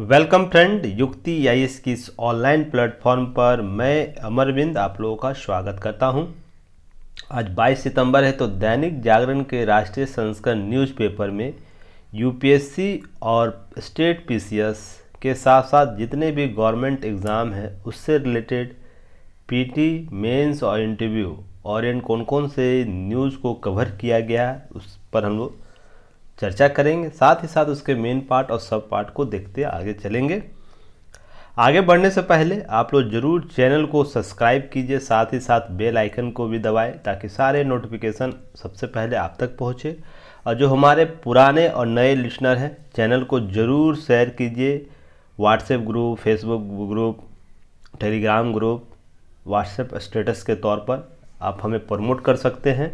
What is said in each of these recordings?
Welcome friend युक्ति I S की इस ऑनलाइन प्लेटफॉर्म पर मैं अमरविंद आप लोगों का स्वागत करता हूं। आज 22 सितंबर है तो दैनिक जागरण के राष्ट्रीय संस्करण न्यूज़पेपर में यूपीएससी और स्टेट पीसीएस के साथ साथ जितने भी गवर्नमेंट एग्ज़ाम हैं उससे रिलेटेड पीटी मेंस और इंटरव्यू और इन कौन कौन से न्यूज़ को कवर किया गया उस पर हम लोग चर्चा करेंगे साथ ही साथ उसके मेन पार्ट और सब पार्ट को देखते आगे चलेंगे आगे बढ़ने से पहले आप लोग ज़रूर चैनल को सब्सक्राइब कीजिए साथ ही साथ बेल आइकन को भी दबाएं ताकि सारे नोटिफिकेशन सबसे पहले आप तक पहुँचे और जो हमारे पुराने और नए लिसनर हैं चैनल को ज़रूर शेयर कीजिए WhatsApp group Facebook group Telegram group WhatsApp status के तौर पर आप हमें प्रमोट कर सकते हैं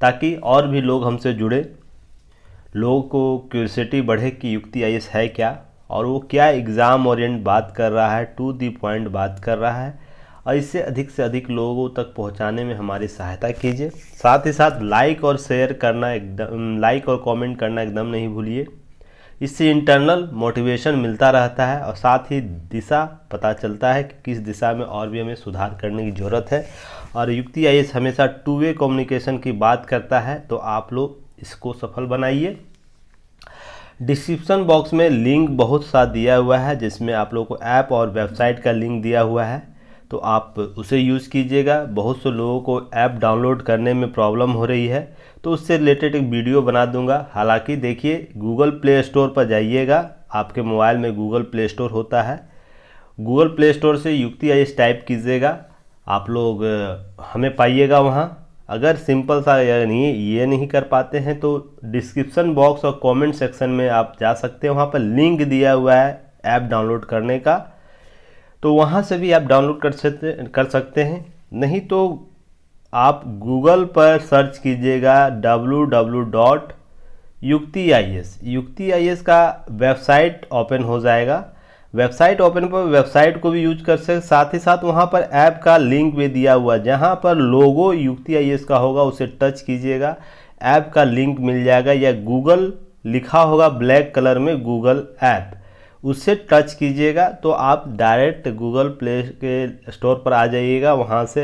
ताकि और भी लोग हमसे जुड़े लोगों को क्यूरसिटी बढ़े कि युक्ति आई है क्या और वो क्या एग्ज़ाम ओरिएंट बात कर रहा है टू दी पॉइंट बात कर रहा है और इससे अधिक से अधिक लोगों तक पहुंचाने में हमारी सहायता कीजिए साथ ही साथ लाइक और शेयर करना एकदम लाइक और कमेंट करना एकदम नहीं भूलिए इससे इंटरनल मोटिवेशन मिलता रहता है और साथ ही दिशा पता चलता है कि किस दिशा में और भी हमें सुधार करने की ज़रूरत है और युक्ति आई हमेशा टू वे कम्युनिकेशन की बात करता है तो आप लोग इसको सफल बनाइए डिस्क्रिप्शन बॉक्स में लिंक बहुत सा दिया हुआ है जिसमें आप लोगों को ऐप और वेबसाइट का लिंक दिया हुआ है तो आप उसे यूज़ कीजिएगा बहुत से लोगों को ऐप डाउनलोड करने में प्रॉब्लम हो रही है तो उससे रिलेटेड एक वीडियो बना दूंगा हालांकि देखिए गूगल प्ले स्टोर पर जाइएगा आपके मोबाइल में गूगल प्ले स्टोर होता है गूगल प्ले स्टोर से युक्ति आई टाइप कीजिएगा आप लोग हमें पाइएगा वहाँ अगर सिंपल सा यानी ये नहीं कर पाते हैं तो डिस्क्रिप्शन बॉक्स और कमेंट सेक्शन में आप जा सकते हैं वहाँ पर लिंक दिया हुआ है ऐप डाउनलोड करने का तो वहाँ से भी आप डाउनलोड कर सकते कर सकते हैं नहीं तो आप गूगल पर सर्च कीजिएगा डब्लू डब्लू डॉट युक्ति I S Yukti I S का वेबसाइट ओपन हो जाएगा वेबसाइट ओपन पर वेबसाइट को भी यूज कर सकते साथ ही साथ वहाँ पर ऐप का लिंक भी दिया हुआ है जहाँ पर लोगो युक्ति आई का होगा उसे टच कीजिएगा ऐप का लिंक मिल जाएगा या गूगल लिखा होगा ब्लैक कलर में गूगल ऐप उससे टच कीजिएगा तो आप डायरेक्ट गूगल प्ले के स्टोर पर आ जाइएगा वहाँ से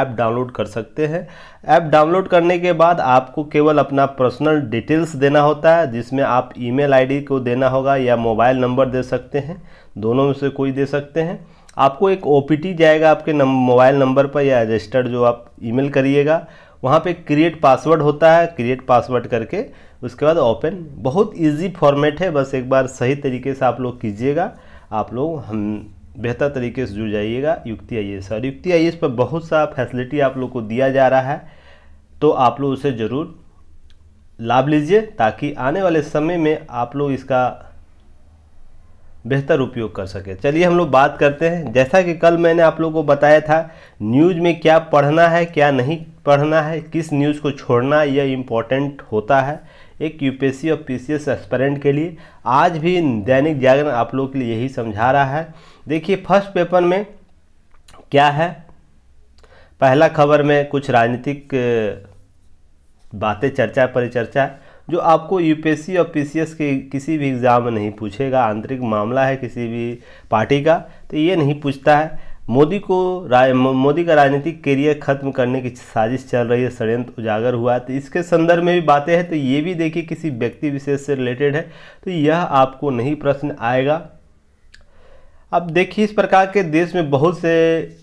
ऐप डाउनलोड कर सकते हैं ऐप डाउनलोड करने के बाद आपको केवल अपना पर्सनल डिटेल्स देना होता है जिसमें आप ईमेल आईडी को देना होगा या मोबाइल नंबर दे सकते हैं दोनों में से कोई दे सकते हैं आपको एक ओ जाएगा आपके मोबाइल नंबर पर या रजिस्टर्ड जो आप ई करिएगा वहाँ पर क्रिएट पासवर्ड होता है क्रिएट पासवर्ड करके उसके बाद ओपन बहुत इजी फॉर्मेट है बस एक बार सही तरीके से आप लोग कीजिएगा आप लोग हम बेहतर तरीके से जुड़ जाइएगा युक्ति आई एस और युक्ति आई एस पर बहुत सा फैसिलिटी आप लोग को दिया जा रहा है तो आप लोग उसे ज़रूर लाभ लीजिए ताकि आने वाले समय में आप लोग इसका बेहतर उपयोग कर सके चलिए हम लोग बात करते हैं जैसा कि कल मैंने आप लोगों को बताया था न्यूज़ में क्या पढ़ना है क्या नहीं पढ़ना है किस न्यूज़ को छोड़ना यह इम्पोर्टेंट होता है एक यूपीएससी और पीसीएस एस्पेरेंट के लिए आज भी दैनिक जागरण आप लोग के लिए यही समझा रहा है देखिए फर्स्ट पेपर में क्या है पहला खबर में कुछ राजनीतिक बातें चर्चा परिचर्चा जो आपको यूपीएससी और पीसीएस के किसी भी एग्ज़ाम में नहीं पूछेगा आंतरिक मामला है किसी भी पार्टी का तो ये नहीं पूछता है मोदी को राय मोदी का राजनीतिक करियर खत्म करने की साजिश चल रही है षडयंत्र उजागर हुआ है तो इसके संदर्भ में भी बातें हैं तो ये भी देखिए किसी व्यक्ति विशेष से रिलेटेड है तो यह आपको नहीं प्रश्न आएगा अब देखिए इस प्रकार के देश में बहुत से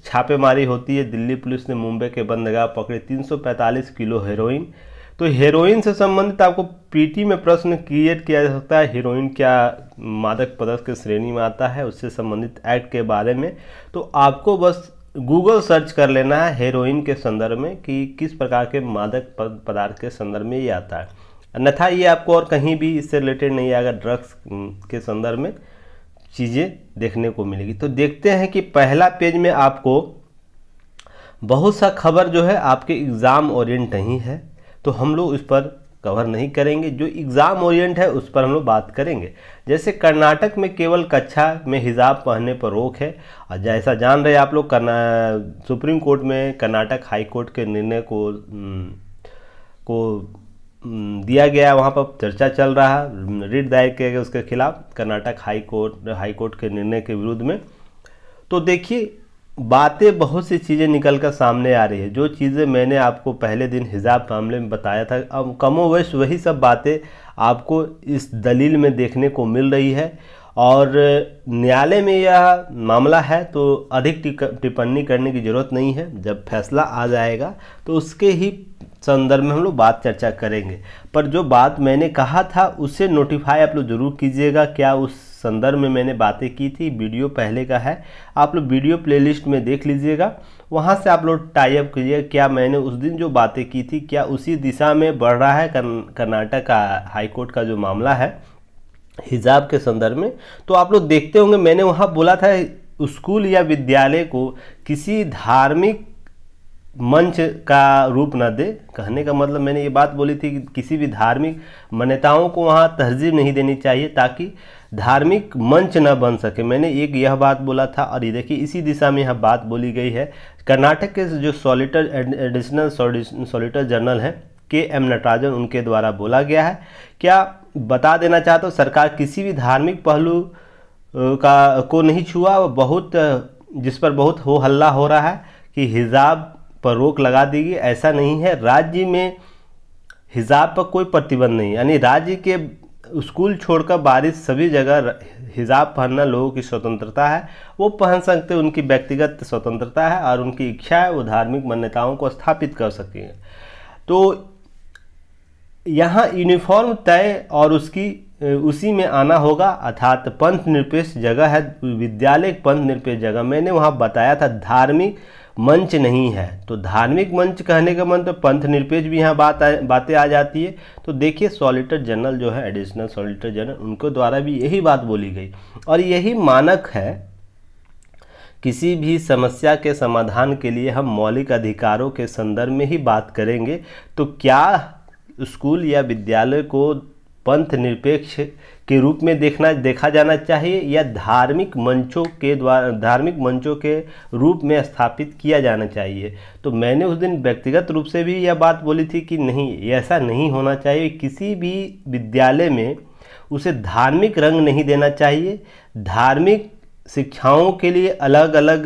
छापेमारी होती है दिल्ली पुलिस ने मुंबई के बंदगाह पकड़े 345 किलो हेरोइन तो हेरोइन से संबंधित आपको पीटी में प्रश्न क्रिएट किया जा सकता है हेरोइन क्या मादक पदार्थ के श्रेणी में आता है उससे संबंधित एक्ट के बारे में तो आपको बस गूगल सर्च कर लेना है हेरोइन के संदर्भ में कि किस प्रकार के मादक पदार्थ के संदर्भ में ये आता है अन्यथा ये आपको और कहीं भी इससे रिलेटेड नहीं आएगा ड्रग्स के संदर्भ में चीज़ें देखने को मिलेगी तो देखते हैं कि पहला पेज में आपको बहुत सा खबर जो है आपके एग्ज़ाम ओरिएंट नहीं है तो हम लोग उस पर कवर नहीं करेंगे जो एग्ज़ाम ओरिएंट है उस पर हम लोग बात करेंगे जैसे कर्नाटक में केवल कच्छा में हिजाब पहनने पर रोक है और जैसा जान रहे आप लोग करना सुप्रीम कोर्ट में कर्नाटक हाई कोर्ट के निर्णय को को दिया गया वहाँ पर चर्चा चल रहा रिट दायर किया गया उसके खिलाफ Karnataka high court high court के निर्णय के विरुद्ध में तो देखिए बातें बहुत सी चीज़ें निकल कर सामने आ रही है जो चीज़ें मैंने आपको पहले दिन हिजाब मामले में बताया था अब कमो वही सब बातें आपको इस दलील में देखने को मिल रही है और न्यायालय में यह मामला है तो अधिक टिप्पणी करने की ज़रूरत नहीं है जब फैसला आ जाएगा तो उसके ही संदर्भ में हम लोग बात चर्चा करेंगे पर जो बात मैंने कहा था उससे नोटिफाई आप लोग जरूर कीजिएगा क्या उस संदर्भ में मैंने बातें की थी वीडियो पहले का है आप लोग वीडियो प्लेलिस्ट में देख लीजिएगा वहाँ से आप लोग टाइप कीजिए क्या मैंने उस दिन जो बातें की थी क्या उसी दिशा में बढ़ रहा है कर्नाटक का हाईकोर्ट का जो मामला है हिजाब के संदर्भ में तो आप लोग देखते होंगे मैंने वहाँ बोला था स्कूल या विद्यालय को किसी धार्मिक मंच का रूप ना दे कहने का मतलब मैंने ये बात बोली थी कि किसी भी धार्मिक मान्यताओं को वहाँ तहजीब नहीं देनी चाहिए ताकि धार्मिक मंच न बन सके मैंने एक यह बात बोला था और ये देखिए इसी दिशा में यह बात बोली गई है कर्नाटक के जो सॉलिटर एडिशनल सॉलिटर जर्नल हैं के एम नटराजन उनके द्वारा बोला गया है क्या बता देना चाहता हूँ सरकार किसी भी धार्मिक पहलू का को नहीं छुआ बहुत जिस पर बहुत हो हल्ला हो रहा है कि हिजाब पर रोक लगा दी गई ऐसा नहीं है राज्य में हिजाब पर कोई प्रतिबंध नहीं यानी राज्य के स्कूल छोड़कर बारिश सभी जगह हिजाब पहनना लोगों की स्वतंत्रता है वो पहन सकते हैं उनकी व्यक्तिगत स्वतंत्रता है और उनकी इच्छा है वो धार्मिक मान्यताओं को स्थापित कर सकेंगे तो यहाँ यूनिफॉर्म तय और उसकी उसी में आना होगा अर्थात पंथ निरपेक्ष जगह है विद्यालय पंथ निरपेक्ष जगह मैंने वहाँ बताया था धार्मिक मंच नहीं है तो धार्मिक मंच कहने का मन मतलब तो पंथ निरपेक्ष भी यहाँ बात बातें आ जाती है तो देखिए सॉलिटर जनरल जो है एडिशनल सॉलिटर जनरल उनको द्वारा भी यही बात बोली गई और यही मानक है किसी भी समस्या के समाधान के लिए हम मौलिक अधिकारों के संदर्भ में ही बात करेंगे तो क्या स्कूल या विद्यालय को पंथ निरपेक्ष के रूप में देखना देखा जाना चाहिए या धार्मिक मंचों के द्वारा धार्मिक मंचों के रूप में स्थापित किया जाना चाहिए तो मैंने उस दिन व्यक्तिगत रूप से भी यह बात बोली थी कि नहीं ऐसा नहीं होना चाहिए किसी भी विद्यालय में उसे धार्मिक रंग नहीं देना चाहिए धार्मिक शिक्षाओं के लिए अलग अलग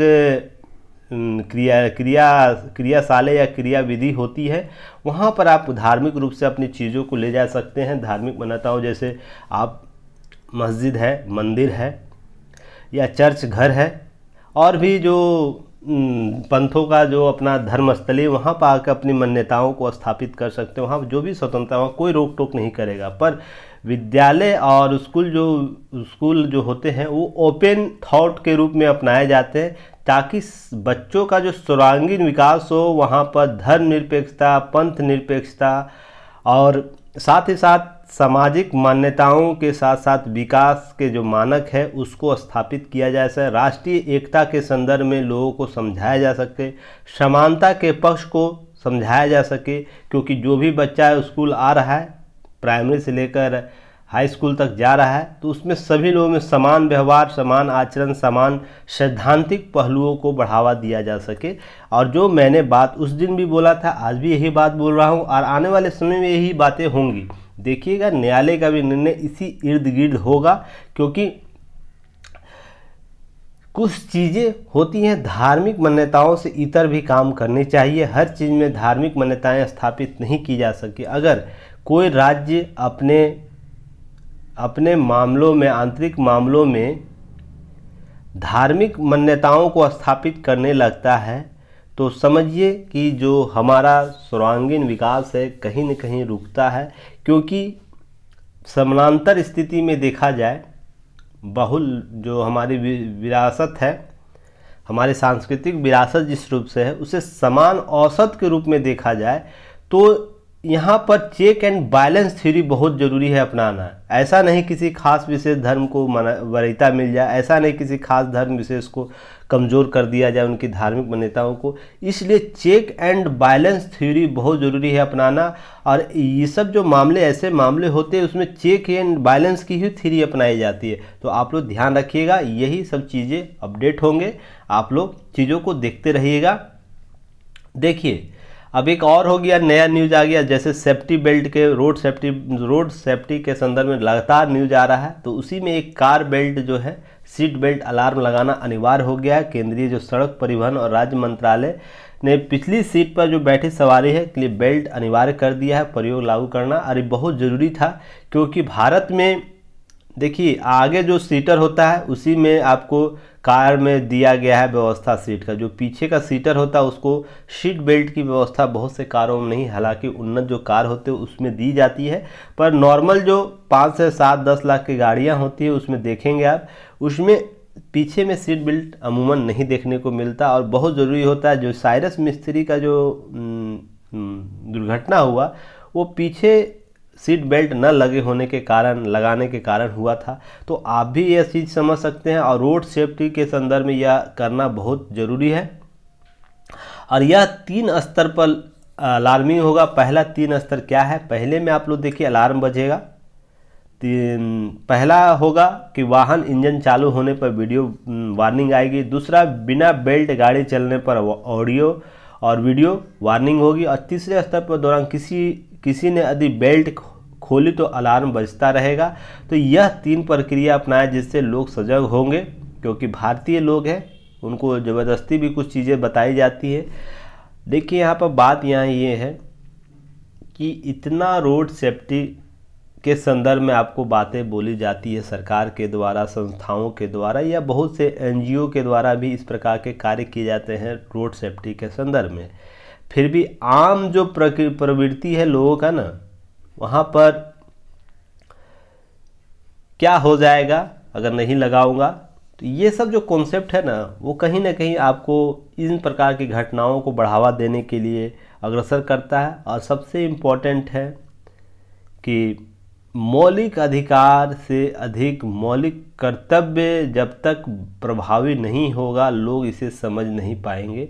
क्रिया क्रिया क्रियाशाले या क्रियाविधि होती है वहाँ पर आप धार्मिक रूप से अपनी चीज़ों को ले जा सकते हैं धार्मिक मान्यताओं जैसे आप मस्जिद है मंदिर है या चर्च घर है और भी जो पंथों का जो अपना धर्मस्थली है वहाँ पर आकर अपनी मान्यताओं को स्थापित कर सकते हैं वहाँ जो भी स्वतंत्रता वहाँ कोई रोक टोक नहीं करेगा पर विद्यालय और स्कूल जो स्कूल जो होते हैं वो ओपन थॉट के रूप में अपनाए जाते हैं ताकि बच्चों का जो सर्वांगीण विकास हो वहाँ पर धर्म निरपेक्षता पंथ निरपेक्षता और साथ ही साथ सामाजिक मान्यताओं के साथ साथ विकास के जो मानक है उसको स्थापित किया जा सके राष्ट्रीय एकता के संदर्भ में लोगों को समझाया जा सके समानता के पक्ष को समझाया जा सके क्योंकि जो भी बच्चा स्कूल आ रहा है प्राइमरी से लेकर हाई स्कूल तक जा रहा है तो उसमें सभी लोगों में समान व्यवहार समान आचरण समान सैद्धांतिक पहलुओं को बढ़ावा दिया जा सके और जो मैंने बात उस दिन भी बोला था आज भी यही बात बोल रहा हूँ और आने वाले समय में यही बातें होंगी देखिएगा न्यायालय का भी निर्णय इसी इर्द गिर्द होगा क्योंकि कुछ चीज़ें होती हैं धार्मिक मान्यताओं से इतर भी काम करने चाहिए हर चीज़ में धार्मिक मान्यताएं स्थापित नहीं की जा सकती अगर कोई राज्य अपने अपने मामलों में आंतरिक मामलों में धार्मिक मान्यताओं को स्थापित करने लगता है तो समझिए कि जो हमारा सर्वांगीण विकास है कहीं न कहीं रुकता है क्योंकि समानांतर स्थिति में देखा जाए बहुल जो हमारी विरासत है हमारे सांस्कृतिक विरासत जिस रूप से है उसे समान औसत के रूप में देखा जाए तो यहाँ पर चेक एंड बैलेंस थ्योरी बहुत ज़रूरी है अपनाना ऐसा नहीं किसी खास विशेष धर्म को वरीयता मिल जाए ऐसा नहीं किसी खास धर्म विशेष को कमज़ोर कर दिया जाए उनकी धार्मिक मान्यताओं को इसलिए चेक एंड बैलेंस थ्योरी बहुत ज़रूरी है अपनाना और ये सब जो मामले ऐसे मामले होते हैं उसमें चेक एंड बैलेंस की ही थ्योरी अपनाई जाती है तो आप लोग ध्यान रखिएगा यही सब चीज़ें अपडेट होंगे आप लोग चीज़ों को देखते रहिएगा देखिए अब एक और हो गया नया न्यूज आ गया जैसे सेफ्टी बेल्ट के रोड सेफ्टी रोड सेफ्टी के संदर्भ में लगातार न्यूज आ रहा है तो उसी में एक कार बेल्ट जो है सीट बेल्ट अलार्म लगाना अनिवार्य हो गया है केंद्रीय जो सड़क परिवहन और राज्य मंत्रालय ने पिछली सीट पर जो बैठी सवारी है के लिए बेल्ट अनिवार्य कर दिया है प्रयोग लागू करना अरे बहुत ज़रूरी था क्योंकि भारत में देखिए आगे जो सीटर होता है उसी में आपको कार में दिया गया है व्यवस्था सीट का जो पीछे का सीटर होता है उसको सीट बेल्ट की व्यवस्था बहुत से कारों में नहीं हालांकि उन्नत जो कार होते हैं उसमें दी जाती है पर नॉर्मल जो पाँच से सात दस लाख की गाड़ियाँ होती है उसमें देखेंगे आप उसमें पीछे में सीट बेल्ट अमूमन नहीं देखने को मिलता और बहुत ज़रूरी होता है जो साइरस मिस्त्री का जो दुर्घटना हुआ वो पीछे सीट बेल्ट न लगे होने के कारण लगाने के कारण हुआ था तो आप भी यह चीज़ समझ सकते हैं और रोड सेफ्टी के संदर्भ में यह करना बहुत ज़रूरी है और यह तीन स्तर पर अलार्मिंग होगा पहला तीन स्तर क्या है पहले में आप लोग देखिए अलार्म बजेगा तीन पहला होगा कि वाहन इंजन चालू होने पर वीडियो वार्निंग आएगी दूसरा बिना बेल्ट गाड़ी चलने पर ऑडियो और वीडियो वार्निंग होगी और तीसरे स्तर पर दौरान किसी किसी ने यदि बेल्ट खोली तो अलार्म बजता रहेगा तो यह तीन प्रक्रिया अपनाए जिससे लोग सजग होंगे क्योंकि भारतीय लोग हैं उनको ज़बरदस्ती भी कुछ चीज़ें बताई जाती है देखिए यहाँ पर बात यहाँ ये है कि इतना रोड सेफ्टी के संदर्भ में आपको बातें बोली जाती है सरकार के द्वारा संस्थाओं के द्वारा या बहुत से एनजीओ के द्वारा भी इस प्रकार के कार्य किए जाते हैं रोड सेफ्टी के संदर्भ में फिर भी आम जो प्रवृत्ति है लोगों का ना वहाँ पर क्या हो जाएगा अगर नहीं लगाऊंगा तो ये सब जो कॉन्सेप्ट है ना वो कहीं ना कहीं आपको इन प्रकार की घटनाओं को बढ़ावा देने के लिए अग्रसर करता है और सबसे इम्पॉर्टेंट है कि मौलिक अधिकार से अधिक मौलिक कर्तव्य जब तक प्रभावी नहीं होगा लोग इसे समझ नहीं पाएंगे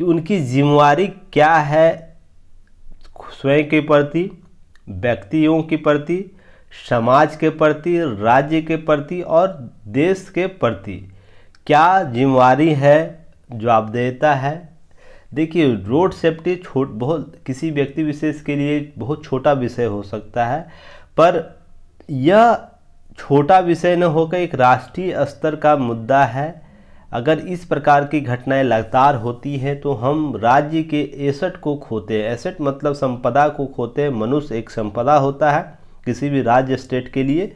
कि उनकी जिम्मेवारी क्या है स्वयं के प्रति व्यक्तियों के प्रति समाज के प्रति राज्य के प्रति और देश के प्रति क्या जिम्मेवारी है जवाबदेहता है देखिए रोड सेफ्टी छोट बहुत किसी व्यक्ति विशेष के लिए बहुत छोटा विषय हो सकता है पर यह छोटा विषय न होकर एक राष्ट्रीय स्तर का मुद्दा है अगर इस प्रकार की घटनाएं लगातार होती हैं तो हम राज्य के एसेट को खोते हैं एसेट मतलब संपदा को खोते हैं मनुष्य एक संपदा होता है किसी भी राज्य स्टेट के लिए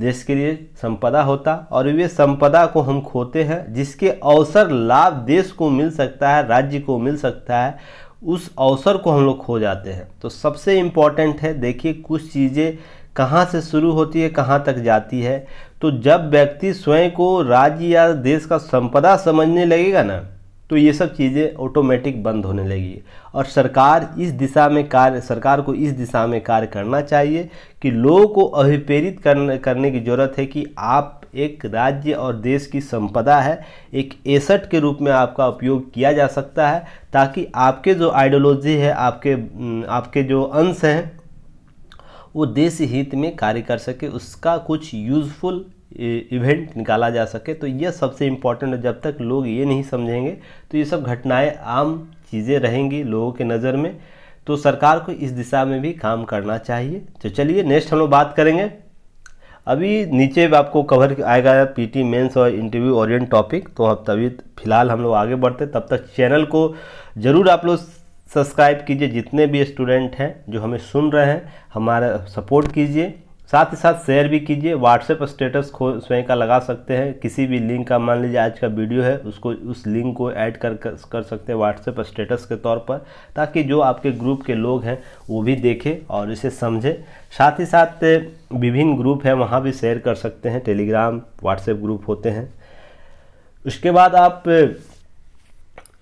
देश के लिए संपदा होता और वे संपदा को हम खोते हैं जिसके अवसर लाभ देश को मिल सकता है राज्य को मिल सकता है उस अवसर को हम लोग खो जाते हैं तो सबसे इम्पॉर्टेंट है देखिए कुछ चीज़ें कहाँ से शुरू होती है कहाँ तक जाती है तो जब व्यक्ति स्वयं को राज्य या देश का संपदा समझने लगेगा ना तो ये सब चीज़ें ऑटोमेटिक बंद होने लगी और सरकार इस दिशा में कार्य सरकार को इस दिशा में कार्य करना चाहिए कि लोगों को अभिप्रेरित करने करने की ज़रूरत है कि आप एक राज्य और देश की संपदा है एक एसट के रूप में आपका उपयोग किया जा सकता है ताकि आपके जो आइडियोलॉजी है आपके आपके जो अंश हैं वो देश हित में कार्य कर सके उसका कुछ यूज़फुल इवेंट निकाला जा सके तो यह सबसे इम्पॉर्टेंट है जब तक लोग ये नहीं समझेंगे तो ये सब घटनाएं आम चीज़ें रहेंगी लोगों के नज़र में तो सरकार को इस दिशा में भी काम करना चाहिए तो चलिए नेक्स्ट हम लोग बात करेंगे अभी नीचे आपको कवर आएगा पीटी मेंस और इंटरव्यू ओरिएंट टॉपिक तो अब तभी फिलहाल हम लोग आगे बढ़ते तब तक चैनल को ज़रूर आप लोग सब्सक्राइब कीजिए जितने भी स्टूडेंट हैं जो हमें सुन रहे हैं हमारा सपोर्ट कीजिए साथ ही साथ शेयर भी कीजिए व्हाट्सएप स्टेटस खो स्वयं का लगा सकते हैं किसी भी लिंक का मान लीजिए आज का वीडियो है उसको उस लिंक को ऐड कर कर सकते हैं व्हाट्सएप स्टेटस के तौर पर ताकि जो आपके ग्रुप के लोग हैं वो भी देखें और इसे समझें साथ ही साथ विभिन्न ग्रुप है वहाँ भी शेयर कर सकते हैं टेलीग्राम व्हाट्सएप ग्रुप होते हैं उसके बाद आप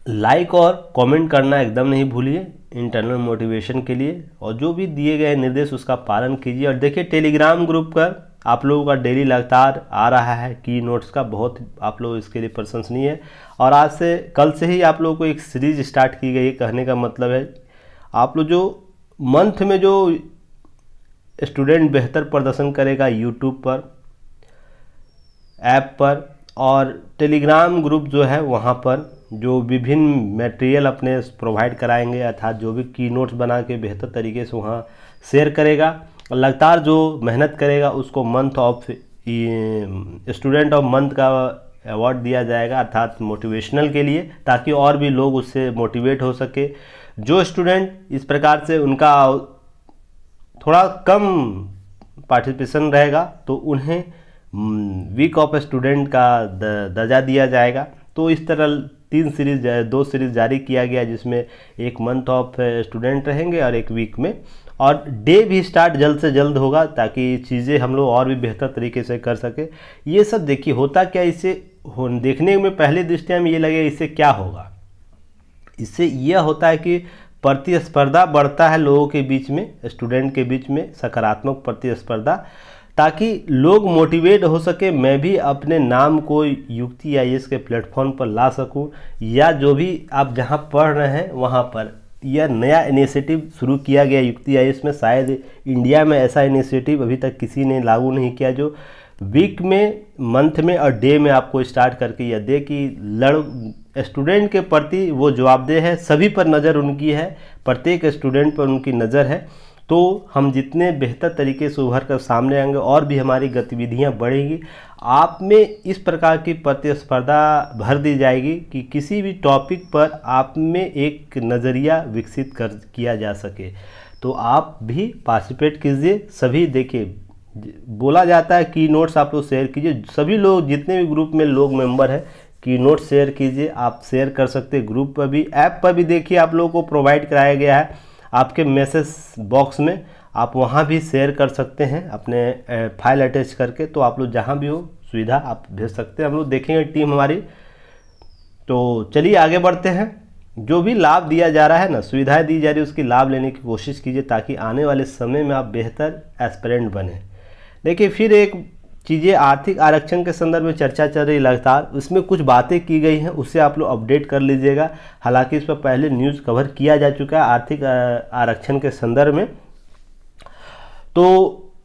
लाइक like और कमेंट करना एकदम नहीं भूलिए इंटरनल मोटिवेशन के लिए और जो भी दिए गए निर्देश उसका पालन कीजिए और देखिए टेलीग्राम ग्रुप का आप लोगों का डेली लगातार आ रहा है की नोट्स का बहुत आप लोग इसके लिए प्रशंसनीय है और आज से कल से ही आप लोगों को एक सीरीज स्टार्ट की गई है कहने का मतलब है आप लोग जो मंथ में जो स्टूडेंट बेहतर प्रदर्शन करेगा यूट्यूब पर ऐप पर और टेलीग्राम ग्रुप जो है वहाँ पर जो विभिन्न मटेरियल अपने प्रोवाइड कराएंगे अर्थात जो भी की नोट्स बना के बेहतर तरीके से वहाँ शेयर करेगा लगातार जो मेहनत करेगा उसको month of student of month का अवार्ड दिया जाएगा अर्थात मोटिवेशनल के लिए ताकि और भी लोग उससे मोटिवेट हो सके जो स्टूडेंट इस प्रकार से उनका थोड़ा कम पार्टिसिपेशन रहेगा तो उन्हें वीक ऑफ स्टूडेंट का दर्जा दिया जाएगा तो इस तरह तीन सीरीज दो सीरीज जारी किया गया जिसमें एक मंथ ऑफ स्टूडेंट रहेंगे और एक वीक में और डे भी स्टार्ट जल्द से जल्द होगा ताकि चीज़ें हम लोग और भी बेहतर तरीके से कर सके ये सब देखिए होता क्या इसे हो देखने में पहले दृष्टि में ये लगे इससे क्या होगा इससे यह होता है कि प्रतिस्पर्धा बढ़ता है लोगों के बीच में स्टूडेंट के बीच में सकारात्मक प्रतिस्पर्धा ताकि लोग मोटिवेट हो सके मैं भी अपने नाम को युक्ति आई के प्लेटफॉर्म पर ला सकूं या जो भी आप जहां पढ़ रहे हैं वहां पर यह नया इनिशिएटिव शुरू किया गया युक्ति आई में शायद इंडिया में ऐसा इनिशिएटिव अभी तक किसी ने लागू नहीं किया जो वीक में मंथ में और डे में आपको स्टार्ट करके यह दे कि लड़ स्टूडेंट के प्रति वो जवाबदेह है सभी पर नज़र उनकी है प्रत्येक स्टूडेंट पर उनकी नज़र है तो हम जितने बेहतर तरीके से उभर कर सामने आएंगे और भी हमारी गतिविधियां बढ़ेंगी आप में इस प्रकार की प्रतिस्पर्धा भर दी जाएगी कि किसी भी टॉपिक पर आप में एक नज़रिया विकसित कर किया जा सके तो आप भी पार्टिसिपेट कीजिए सभी देखिए बोला जाता है की नोट्स आप लोग शेयर कीजिए सभी लोग जितने भी ग्रुप में लोग मेंबर हैं की नोट शेयर कीजिए आप शेयर कर सकते ग्रुप पर भी ऐप पर भी देखिए आप लोगों को प्रोवाइड कराया गया है आपके मैसेज बॉक्स में आप वहाँ भी शेयर कर सकते हैं अपने फाइल अटैच करके तो आप लोग जहाँ भी हो सुविधा आप भेज सकते हैं हम लोग देखेंगे टीम हमारी तो चलिए आगे बढ़ते हैं जो भी लाभ दिया जा रहा है ना सुविधाएं दी जा रही है उसकी लाभ लेने की कोशिश कीजिए ताकि आने वाले समय में आप बेहतर एस्परेंट बने देखिए फिर एक चीज़ें आर्थिक आरक्षण के संदर्भ में चर्चा चल रही लगातार उसमें कुछ बातें की गई हैं उससे आप लोग अपडेट कर लीजिएगा हालांकि इस पर पहले न्यूज़ कवर किया जा चुका है आर्थिक आरक्षण के संदर्भ में तो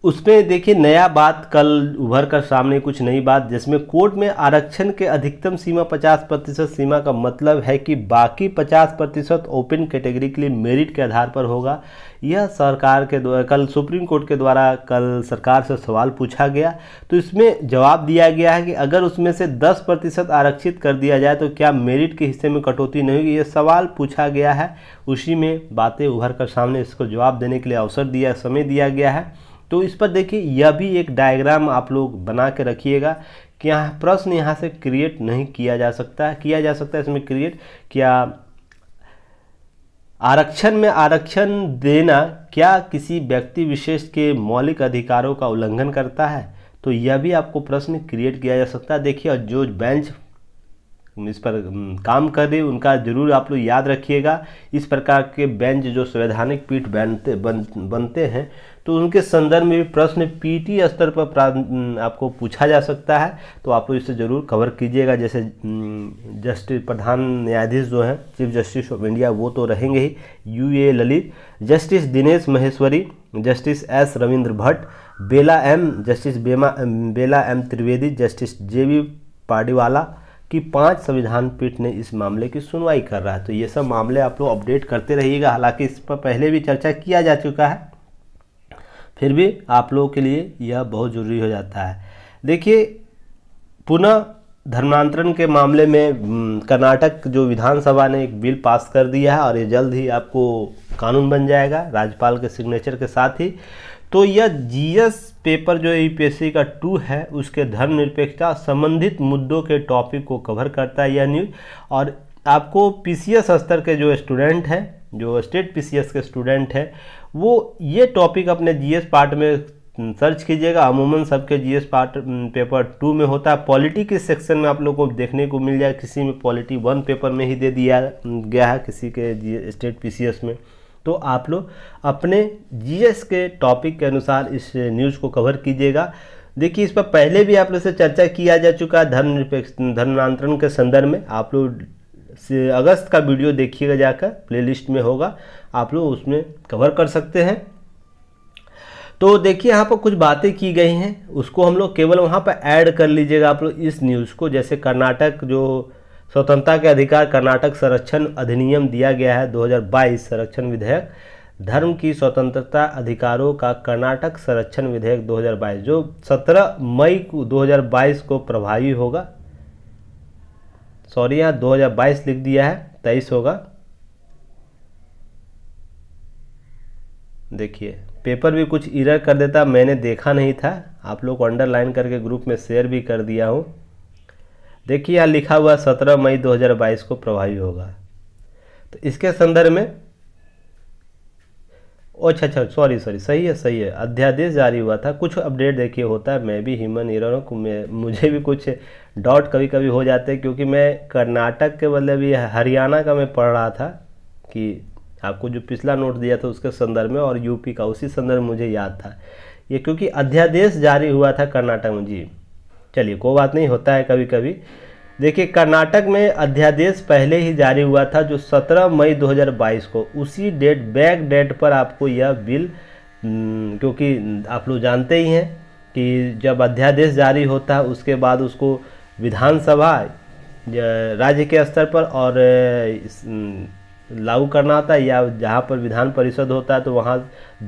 उसमें देखिए नया बात कल उभर कर सामने कुछ नई बात जिसमें कोर्ट में आरक्षण के अधिकतम सीमा 50 प्रतिशत सीमा का मतलब है कि बाकी 50 प्रतिशत ओपन कैटेगरी के लिए मेरिट के आधार पर होगा यह सरकार के द्वारा कल सुप्रीम कोर्ट के द्वारा कल सरकार से सवाल पूछा गया तो इसमें जवाब दिया गया है कि अगर उसमें से 10 प्रतिशत आरक्षित कर दिया जाए तो क्या मेरिट के हिस्से में कटौती नहीं होगी यह सवाल पूछा गया है उसी में बातें उभर कर सामने इसको जवाब देने के लिए अवसर दिया समय दिया गया है तो इस पर देखिए यह भी एक डायग्राम आप लोग बना के रखिएगा कि यहाँ प्रश्न यहाँ से क्रिएट नहीं किया जा सकता किया जा सकता है इसमें क्रिएट क्या आरक्षण में आरक्षण देना क्या किसी व्यक्ति विशेष के मौलिक अधिकारों का उल्लंघन करता है तो यह भी आपको प्रश्न क्रिएट किया जा सकता है देखिए और जो बेंच इस पर काम कर रही उनका जरूर आप लोग याद रखिएगा इस प्रकार के बेंच जो संवैधानिक पीठ बनते बन, बनते हैं तो उनके संदर्भ में भी प्रश्न पीटी स्तर पर आपको पूछा जा सकता है तो आप इसे ज़रूर कवर कीजिएगा जैसे जस्टिस प्रधान न्यायाधीश जो हैं चीफ जस्टिस ऑफ इंडिया वो तो रहेंगे ही U A Lalit justice Dinesh Maheshwari justice S Ravindra Bhat Bela M justice बेमा Bela M Trivedi justice J V Pardiwala कि पांच संविधान पीठ ने इस मामले की सुनवाई कर रहा है तो ये सब मामले आप लोग अपडेट करते रहिएगा हालांकि इस पर पहले भी चर्चा किया जा चुका है फिर भी आप लोगों के लिए यह बहुत ज़रूरी हो जाता है देखिए पुनः धर्मांतरण के मामले में कर्नाटक जो विधानसभा ने एक बिल पास कर दिया है और ये जल्द ही आपको कानून बन जाएगा राज्यपाल के सिग्नेचर के साथ ही तो यह जीएस पेपर जो यूपीएससी e का टू है उसके धर्मनिरपेक्षता संबंधित मुद्दों के टॉपिक को कवर करता है यह न्यूज और आपको पीसीएस स्तर के जो स्टूडेंट हैं जो स्टेट पीसीएस के स्टूडेंट हैं वो ये टॉपिक अपने जीएस पार्ट में सर्च कीजिएगा अमूमन सबके जीएस पार्ट पेपर टू में होता है पॉलिटी के सेक्शन में आप लोगों को देखने को मिल जाए किसी में पॉलिटी वन पेपर में ही दे दिया गया है किसी के जी स्टेट पीसीएस में तो आप लोग अपने जीएस के टॉपिक के अनुसार इस न्यूज़ को कवर कीजिएगा देखिए इस पर पहले भी आप लोग से चर्चा किया जा चुका है धर्मनिरपेक्ष धर्मांतरण के संदर्भ में आप लोग अगस्त का वीडियो देखिएगा जाकर प्लेलिस्ट में होगा आप लोग उसमें कवर कर सकते हैं तो देखिए यहाँ पर कुछ बातें की गई हैं उसको हम लोग केवल वहाँ पर ऐड कर लीजिएगा आप लोग इस न्यूज़ को जैसे कर्नाटक जो स्वतंत्रता के अधिकार कर्नाटक संरक्षण अधिनियम दिया गया है 2022 संरक्षण विधेयक धर्म की स्वतंत्रता अधिकारों का कर्नाटक संरक्षण विधेयक 2022 जो 17 मई को 2022 को प्रभावी होगा सॉरी यहाँ 2022 लिख दिया है तेईस होगा देखिए पेपर भी कुछ इरर कर देता मैंने देखा नहीं था आप लोग अंडरलाइन करके ग्रुप में शेयर भी कर दिया हूँ देखिए यहाँ लिखा हुआ सत्रह मई 2022 को प्रभावी होगा तो इसके संदर्भ में अच्छा अच्छा सॉरी सॉरी सही है सही है अध्यादेश जारी हुआ था कुछ अपडेट देखिए होता है मैं भी ह्यूमन एरर हूँ मुझे भी कुछ डाउट कभी कभी हो जाते हैं क्योंकि मैं कर्नाटक के मतलब ये हरियाणा का मैं पढ़ रहा था कि आपको जो पिछला नोट दिया था उसके संदर्भ में और यूपी का उसी संदर्भ में मुझे याद था ये क्योंकि अध्यादेश जारी हुआ था कर्नाटक में जी चलिए कोई बात नहीं होता है कभी कभी देखिए कर्नाटक में अध्यादेश पहले ही जारी हुआ था जो 17 मई 2022 को उसी डेट बैक डेट पर आपको यह बिल क्योंकि आप लोग जानते ही हैं कि जब अध्यादेश जारी होता है उसके बाद उसको विधानसभा राज्य के स्तर पर और लागू करना होता है या जहाँ पर विधान परिषद होता है तो वहाँ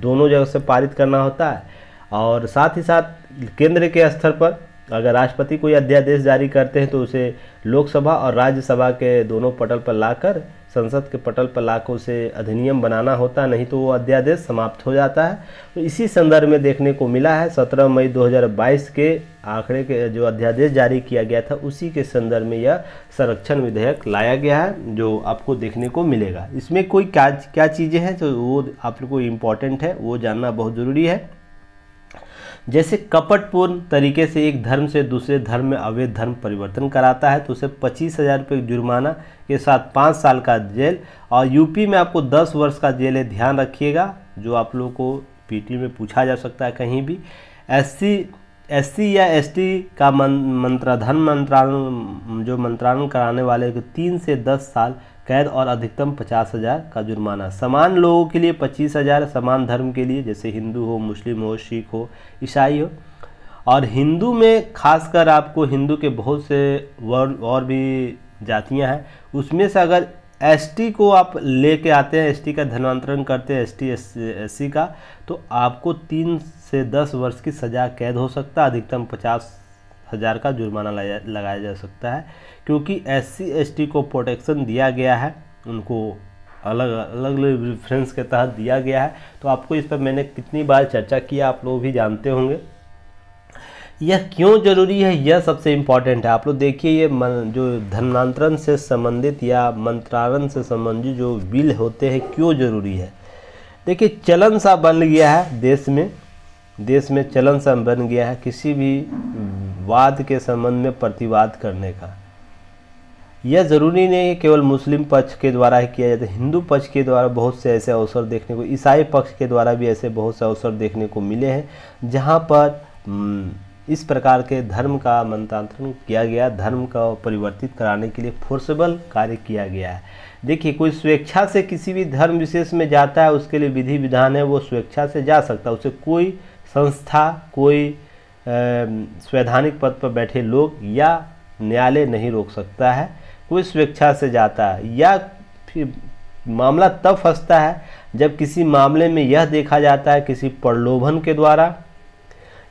दोनों जगह से पारित करना होता है और साथ ही साथ केंद्र के स्तर पर अगर राष्ट्रपति कोई अध्यादेश जारी करते हैं तो उसे लोकसभा और राज्यसभा के दोनों पटल पर लाकर संसद के पटल पर लाकर उसे अधिनियम बनाना होता नहीं तो वो अध्यादेश समाप्त हो जाता है तो इसी संदर्भ में देखने को मिला है 17 मई 2022 के आंकड़े के जो अध्यादेश जारी किया गया था उसी के संदर्भ में यह संरक्षण विधेयक लाया गया है जो आपको देखने को मिलेगा इसमें कोई क्या क्या चीज़ें हैं तो वो आप लोग को इम्पॉर्टेंट है वो जानना बहुत ज़रूरी है जैसे कपटपूर्ण तरीके से एक धर्म से दूसरे धर्म में अवैध धर्म परिवर्तन कराता है तो उसे पच्चीस हज़ार रुपये जुर्माना के साथ पाँच साल का जेल और यूपी में आपको दस वर्ष का जेल है ध्यान रखिएगा जो आप लोगों को पी में पूछा जा सकता है कहीं भी एस एससी या एसटी का मन मंत्र धन मंत्रालय जो मंत्रालय कराने वाले को तीन से दस साल कैद और अधिकतम पचास हज़ार का जुर्माना समान लोगों के लिए पच्चीस हज़ार समान धर्म के लिए जैसे हिंदू हो मुस्लिम हो सिख हो ईसाई हो और हिंदू में खासकर आपको हिंदू के बहुत से वर्ड और भी जातियां हैं उसमें से अगर एसटी को आप लेके आते हैं एसटी का धर्मांतरण करते हैं एसटी एससी का तो आपको तीन से दस वर्ष की सज़ा कैद हो सकता है अधिकतम पचास हज़ार का जुर्माना लगाया जा सकता है क्योंकि एस सी को प्रोटेक्शन दिया गया है उनको अलग अलग अलग रेफरेंस के तहत दिया गया है तो आपको इस पर मैंने कितनी बार चर्चा किया आप लोग भी जानते होंगे यह क्यों जरूरी है यह सबसे इम्पॉर्टेंट है आप लोग देखिए ये मन, जो धर्मांतरण से संबंधित या मंत्रारण से संबंधित जो बिल होते हैं क्यों जरूरी है देखिए चलन सा बन गया है देश में देश में चलन सा बन गया है किसी भी वाद के संबंध में प्रतिवाद करने का यह ज़रूरी नहीं है केवल मुस्लिम पक्ष के द्वारा ही किया जाता है हिंदू पक्ष के द्वारा बहुत से ऐसे अवसर देखने को ईसाई पक्ष के द्वारा भी ऐसे बहुत से अवसर देखने को मिले हैं जहाँ पर हम्म, इस प्रकार के धर्म का मंत्रांतरण किया गया धर्म का परिवर्तित कराने के लिए फोर्सेबल कार्य किया गया है देखिए कोई स्वेच्छा से किसी भी धर्म विशेष में जाता है उसके लिए विधि विधान है वो स्वेच्छा से जा सकता है उसे कोई संस्था कोई संवैधानिक पद पर बैठे लोग या न्यायालय नहीं रोक सकता है उस स्वेच्छा से जाता है या फिर मामला तब फंसता है जब किसी मामले में यह देखा जाता है किसी प्रलोभन के द्वारा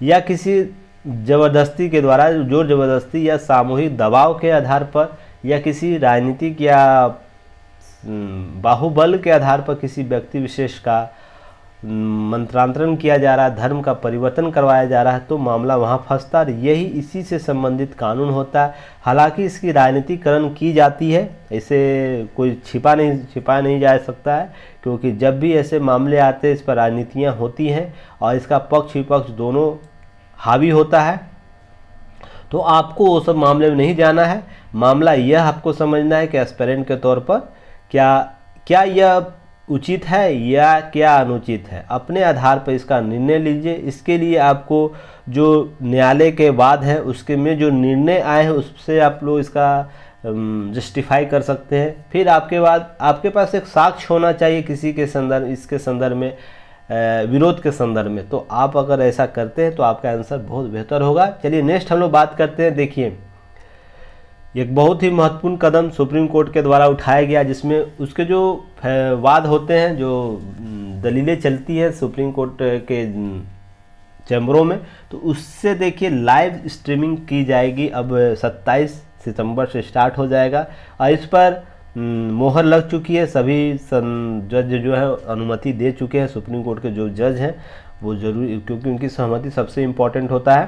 या किसी जबरदस्ती के द्वारा जोर जबरदस्ती या सामूहिक दबाव के आधार पर या किसी राजनीतिक या बाहुबल के आधार पर किसी व्यक्ति विशेष का मंत्रांतरण किया जा रहा है धर्म का परिवर्तन करवाया जा रहा है तो मामला वहाँ फंसता है यही इसी से संबंधित कानून होता है हालांकि इसकी राजनीतिकरण की जाती है इसे कोई छिपा नहीं छिपाया नहीं जा सकता है क्योंकि जब भी ऐसे मामले आते हैं इस पर राजनीतियाँ होती हैं और इसका पक्ष विपक्ष दोनों हावी होता है तो आपको वो सब मामले में नहीं जाना है मामला यह आपको समझना है कि एस्पेरेंट के तौर पर क्या क्या यह उचित है या क्या अनुचित है अपने आधार पर इसका निर्णय लीजिए इसके लिए आपको जो न्यायालय के बाद है उसके में जो निर्णय आए हैं उससे आप लोग इसका जस्टिफाई कर सकते हैं फिर आपके बाद आपके पास एक साक्ष्य होना चाहिए किसी के संदर्भ इसके संदर्भ में विरोध के संदर्भ में तो आप अगर ऐसा करते हैं तो आपका आंसर बहुत बेहतर होगा चलिए नेक्स्ट हम लोग बात करते हैं देखिए एक बहुत ही महत्वपूर्ण कदम सुप्रीम कोर्ट के द्वारा उठाया गया जिसमें उसके जो वाद होते हैं जो दलीलें चलती है सुप्रीम कोर्ट के चैम्बरों में तो उससे देखिए लाइव स्ट्रीमिंग की जाएगी अब 27 सितंबर से स्टार्ट हो जाएगा और इस पर मोहर लग चुकी है सभी जज जो है अनुमति दे चुके हैं सुप्रीम कोर्ट के जो जज हैं वो जरूरी क्योंकि उनकी सहमति सबसे इम्पोर्टेंट होता है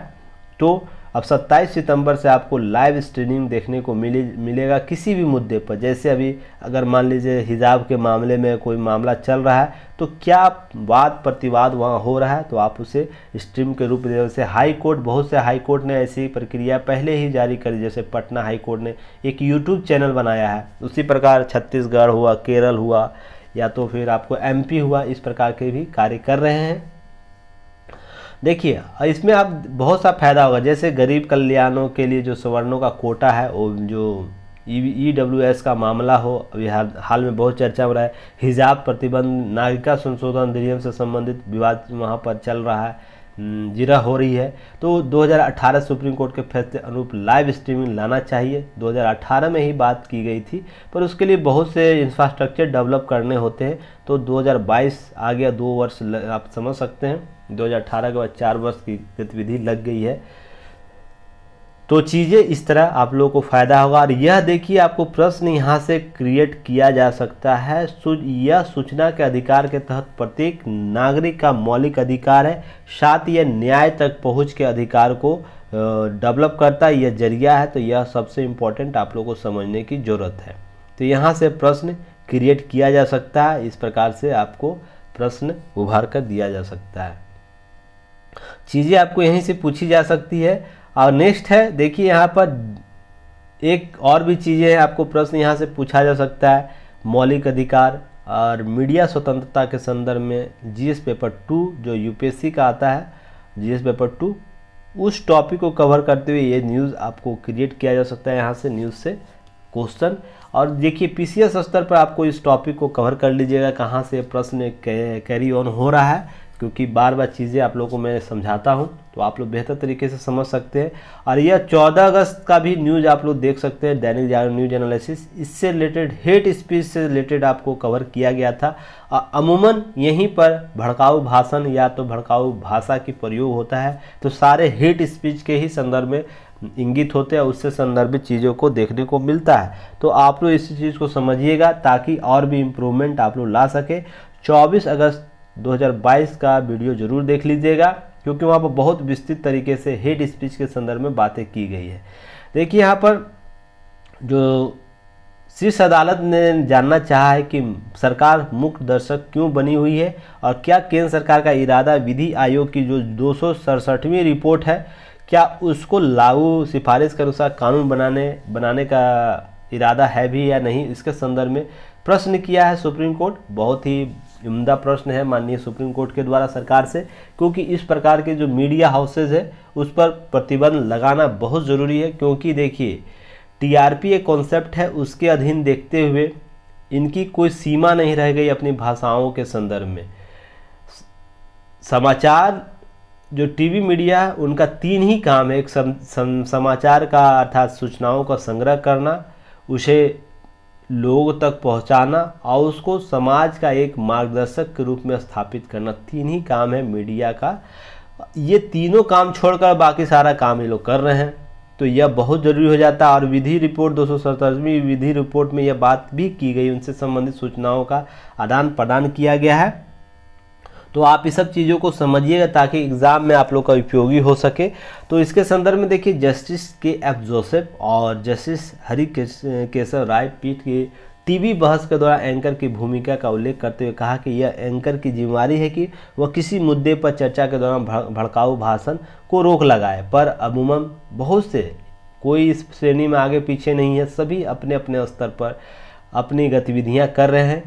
तो अब 27 सितंबर से आपको लाइव स्ट्रीमिंग देखने को मिले मिलेगा किसी भी मुद्दे पर जैसे अभी अगर मान लीजिए हिजाब के मामले में कोई मामला चल रहा है तो क्या वाद प्रतिवाद वहाँ हो रहा है तो आप उसे स्ट्रीम के रूप में जैसे हाई कोर्ट बहुत से हाई कोर्ट ने ऐसी प्रक्रिया पहले ही जारी करी जैसे पटना हाई कोर्ट ने एक यूट्यूब चैनल बनाया है उसी प्रकार छत्तीसगढ़ हुआ केरल हुआ या तो फिर आपको एम हुआ इस प्रकार के भी कार्य कर रहे हैं देखिए इसमें आप बहुत सा फायदा होगा जैसे गरीब कल्याणों के लिए जो सवर्णों का कोटा है वो जो ई डब्ल्यू e एस का मामला हो अभी हाल में बहुत चर्चा हो रहा है हिजाब प्रतिबंध नागरिका संशोधन अधिनियम से संबंधित विवाद वहाँ पर चल रहा है जिरा हो रही है तो 2018 सुप्रीम कोर्ट के फैसले अनुरूप लाइव स्ट्रीमिंग लाना चाहिए 2018 में ही बात की गई थी पर उसके लिए बहुत से इंफ्रास्ट्रक्चर डेवलप करने होते हैं तो 2022 आ गया दो वर्ष आप समझ सकते हैं 2018 के बाद चार वर्ष की गतिविधि लग गई है तो चीज़ें इस तरह आप लोगों को फ़ायदा होगा और यह देखिए आपको प्रश्न यहाँ से क्रिएट किया जा सकता है यह सूचना के अधिकार के तहत प्रत्येक नागरिक का मौलिक अधिकार है साथ ही यह न्याय तक पहुँच के अधिकार को डेवलप करता है यह जरिया है तो यह सबसे इम्पोर्टेंट आप लोगों को समझने की ज़रूरत है तो यहाँ से प्रश्न क्रिएट किया जा सकता है इस प्रकार से आपको प्रश्न उभार कर दिया जा सकता है चीज़ें आपको यहीं से पूछी जा सकती है और नेक्स्ट है देखिए यहाँ पर एक और भी चीज़ें हैं आपको प्रश्न यहाँ से पूछा जा सकता है मौलिक अधिकार और मीडिया स्वतंत्रता के संदर्भ में जीएस पेपर टू जो यूपीएससी का आता है जीएस पेपर टू उस टॉपिक को कवर करते हुए ये न्यूज़ आपको क्रिएट किया जा सकता है यहाँ से न्यूज़ से क्वेश्चन और देखिए पीसीएस स्तर पर आपको इस टॉपिक को कवर कर लीजिएगा कहाँ से प्रश्न कैरी ऑन हो रहा है क्योंकि बार बार चीज़ें आप लोगों को मैं समझाता हूँ तो आप लोग बेहतर तरीके से समझ सकते हैं और यह चौदह अगस्त का भी न्यूज़ आप लोग देख सकते हैं दैनिक जागरण न्यूज एनालिसिस इससे रिलेटेड हेट स्पीच से रिलेटेड आपको कवर किया गया था अमूमन यहीं पर भड़काऊ भाषण या तो भड़काऊ भाषा की प्रयोग होता है तो सारे हेट स्पीच के ही संदर्भ में इंगित होते हैं उससे संदर्भित चीज़ों को देखने को मिलता है तो आप लोग इस चीज़ को समझिएगा ताकि और भी इम्प्रूवमेंट आप लोग ला सके 24 अगस्त 2022 का वीडियो जरूर देख लीजिएगा क्योंकि वहाँ पर बहुत विस्तृत तरीके से हेड स्पीच के संदर्भ में बातें की गई है देखिए यहाँ पर जो शीर्ष अदालत ने जानना चाहा है कि सरकार मुख्य दर्शक क्यों बनी हुई है और क्या केंद्र सरकार का इरादा विधि आयोग की जो दो रिपोर्ट है क्या उसको लागू सिफारिश के अनुसार कानून बनाने बनाने का इरादा है भी या नहीं इसके संदर्भ में प्रश्न किया है सुप्रीम कोर्ट बहुत ही उमदा प्रश्न है माननीय सुप्रीम कोर्ट के द्वारा सरकार से क्योंकि इस प्रकार के जो मीडिया हाउसेज है उस पर प्रतिबंध लगाना बहुत ज़रूरी है क्योंकि देखिए टीआरपी एक कॉन्सेप्ट है उसके अधीन देखते हुए इनकी कोई सीमा नहीं रह गई अपनी भाषाओं के संदर्भ में समाचार जो टीवी मीडिया है उनका तीन ही काम है एक सम, सम, समाचार का अर्थात सूचनाओं का संग्रह करना उसे लोगों तक पहुंचाना और उसको समाज का एक मार्गदर्शक के रूप में स्थापित करना तीन ही काम है मीडिया का ये तीनों काम छोड़कर बाकी सारा काम ये लोग कर रहे हैं तो यह बहुत ज़रूरी हो जाता है और विधि रिपोर्ट दो सौ विधि रिपोर्ट में यह बात भी की गई उनसे संबंधित सूचनाओं का आदान प्रदान किया गया है तो आप इस सब चीज़ों को समझिएगा ताकि एग्ज़ाम में आप लोग का उपयोगी हो सके तो इसके संदर्भ में देखिए जस्टिस के एफ जोसेफ और जस्टिस हरी केशव राय पीठ के टीवी बहस के दौरान एंकर की भूमिका का उल्लेख करते हुए कहा कि यह एंकर की जिम्मेवारी है कि वह किसी मुद्दे पर चर्चा के दौरान भड़काऊ भाषण को रोक लगाए पर अमूमन बहुत से कोई इस श्रेणी में आगे पीछे नहीं है सभी अपने अपने स्तर पर अपनी गतिविधियां कर रहे हैं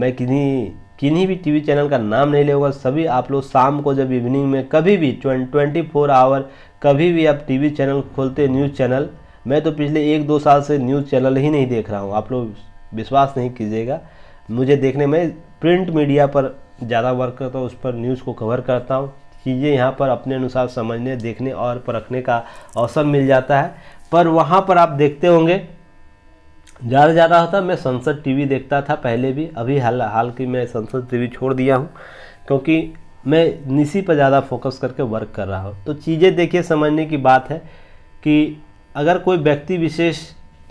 मैं किन्हीं किन्हीं भी टीवी चैनल का नाम नहीं लेगा सभी आप लोग शाम को जब इवनिंग में कभी भी ट्वेंटी फोर आवर कभी भी आप टीवी चैनल खोलते न्यूज़ चैनल मैं तो पिछले एक दो साल से न्यूज़ चैनल ही नहीं देख रहा हूँ आप लोग विश्वास नहीं कीजिएगा मुझे देखने में प्रिंट मीडिया पर ज़्यादा वर्क करता हूँ उस पर न्यूज़ को कवर करता हूँ चीज़ें यहाँ पर अपने अनुसार समझने देखने और परखने का अवसर मिल जाता है पर वहाँ पर आप देखते होंगे ज़्यादा ज़्यादा होता मैं संसद टीवी देखता था पहले भी अभी हाल हाल की मैं संसद टीवी छोड़ दिया हूँ क्योंकि मैं इसी पर ज़्यादा फोकस करके वर्क कर रहा हूँ तो चीज़ें देखिए समझने की बात है कि अगर कोई व्यक्ति विशेष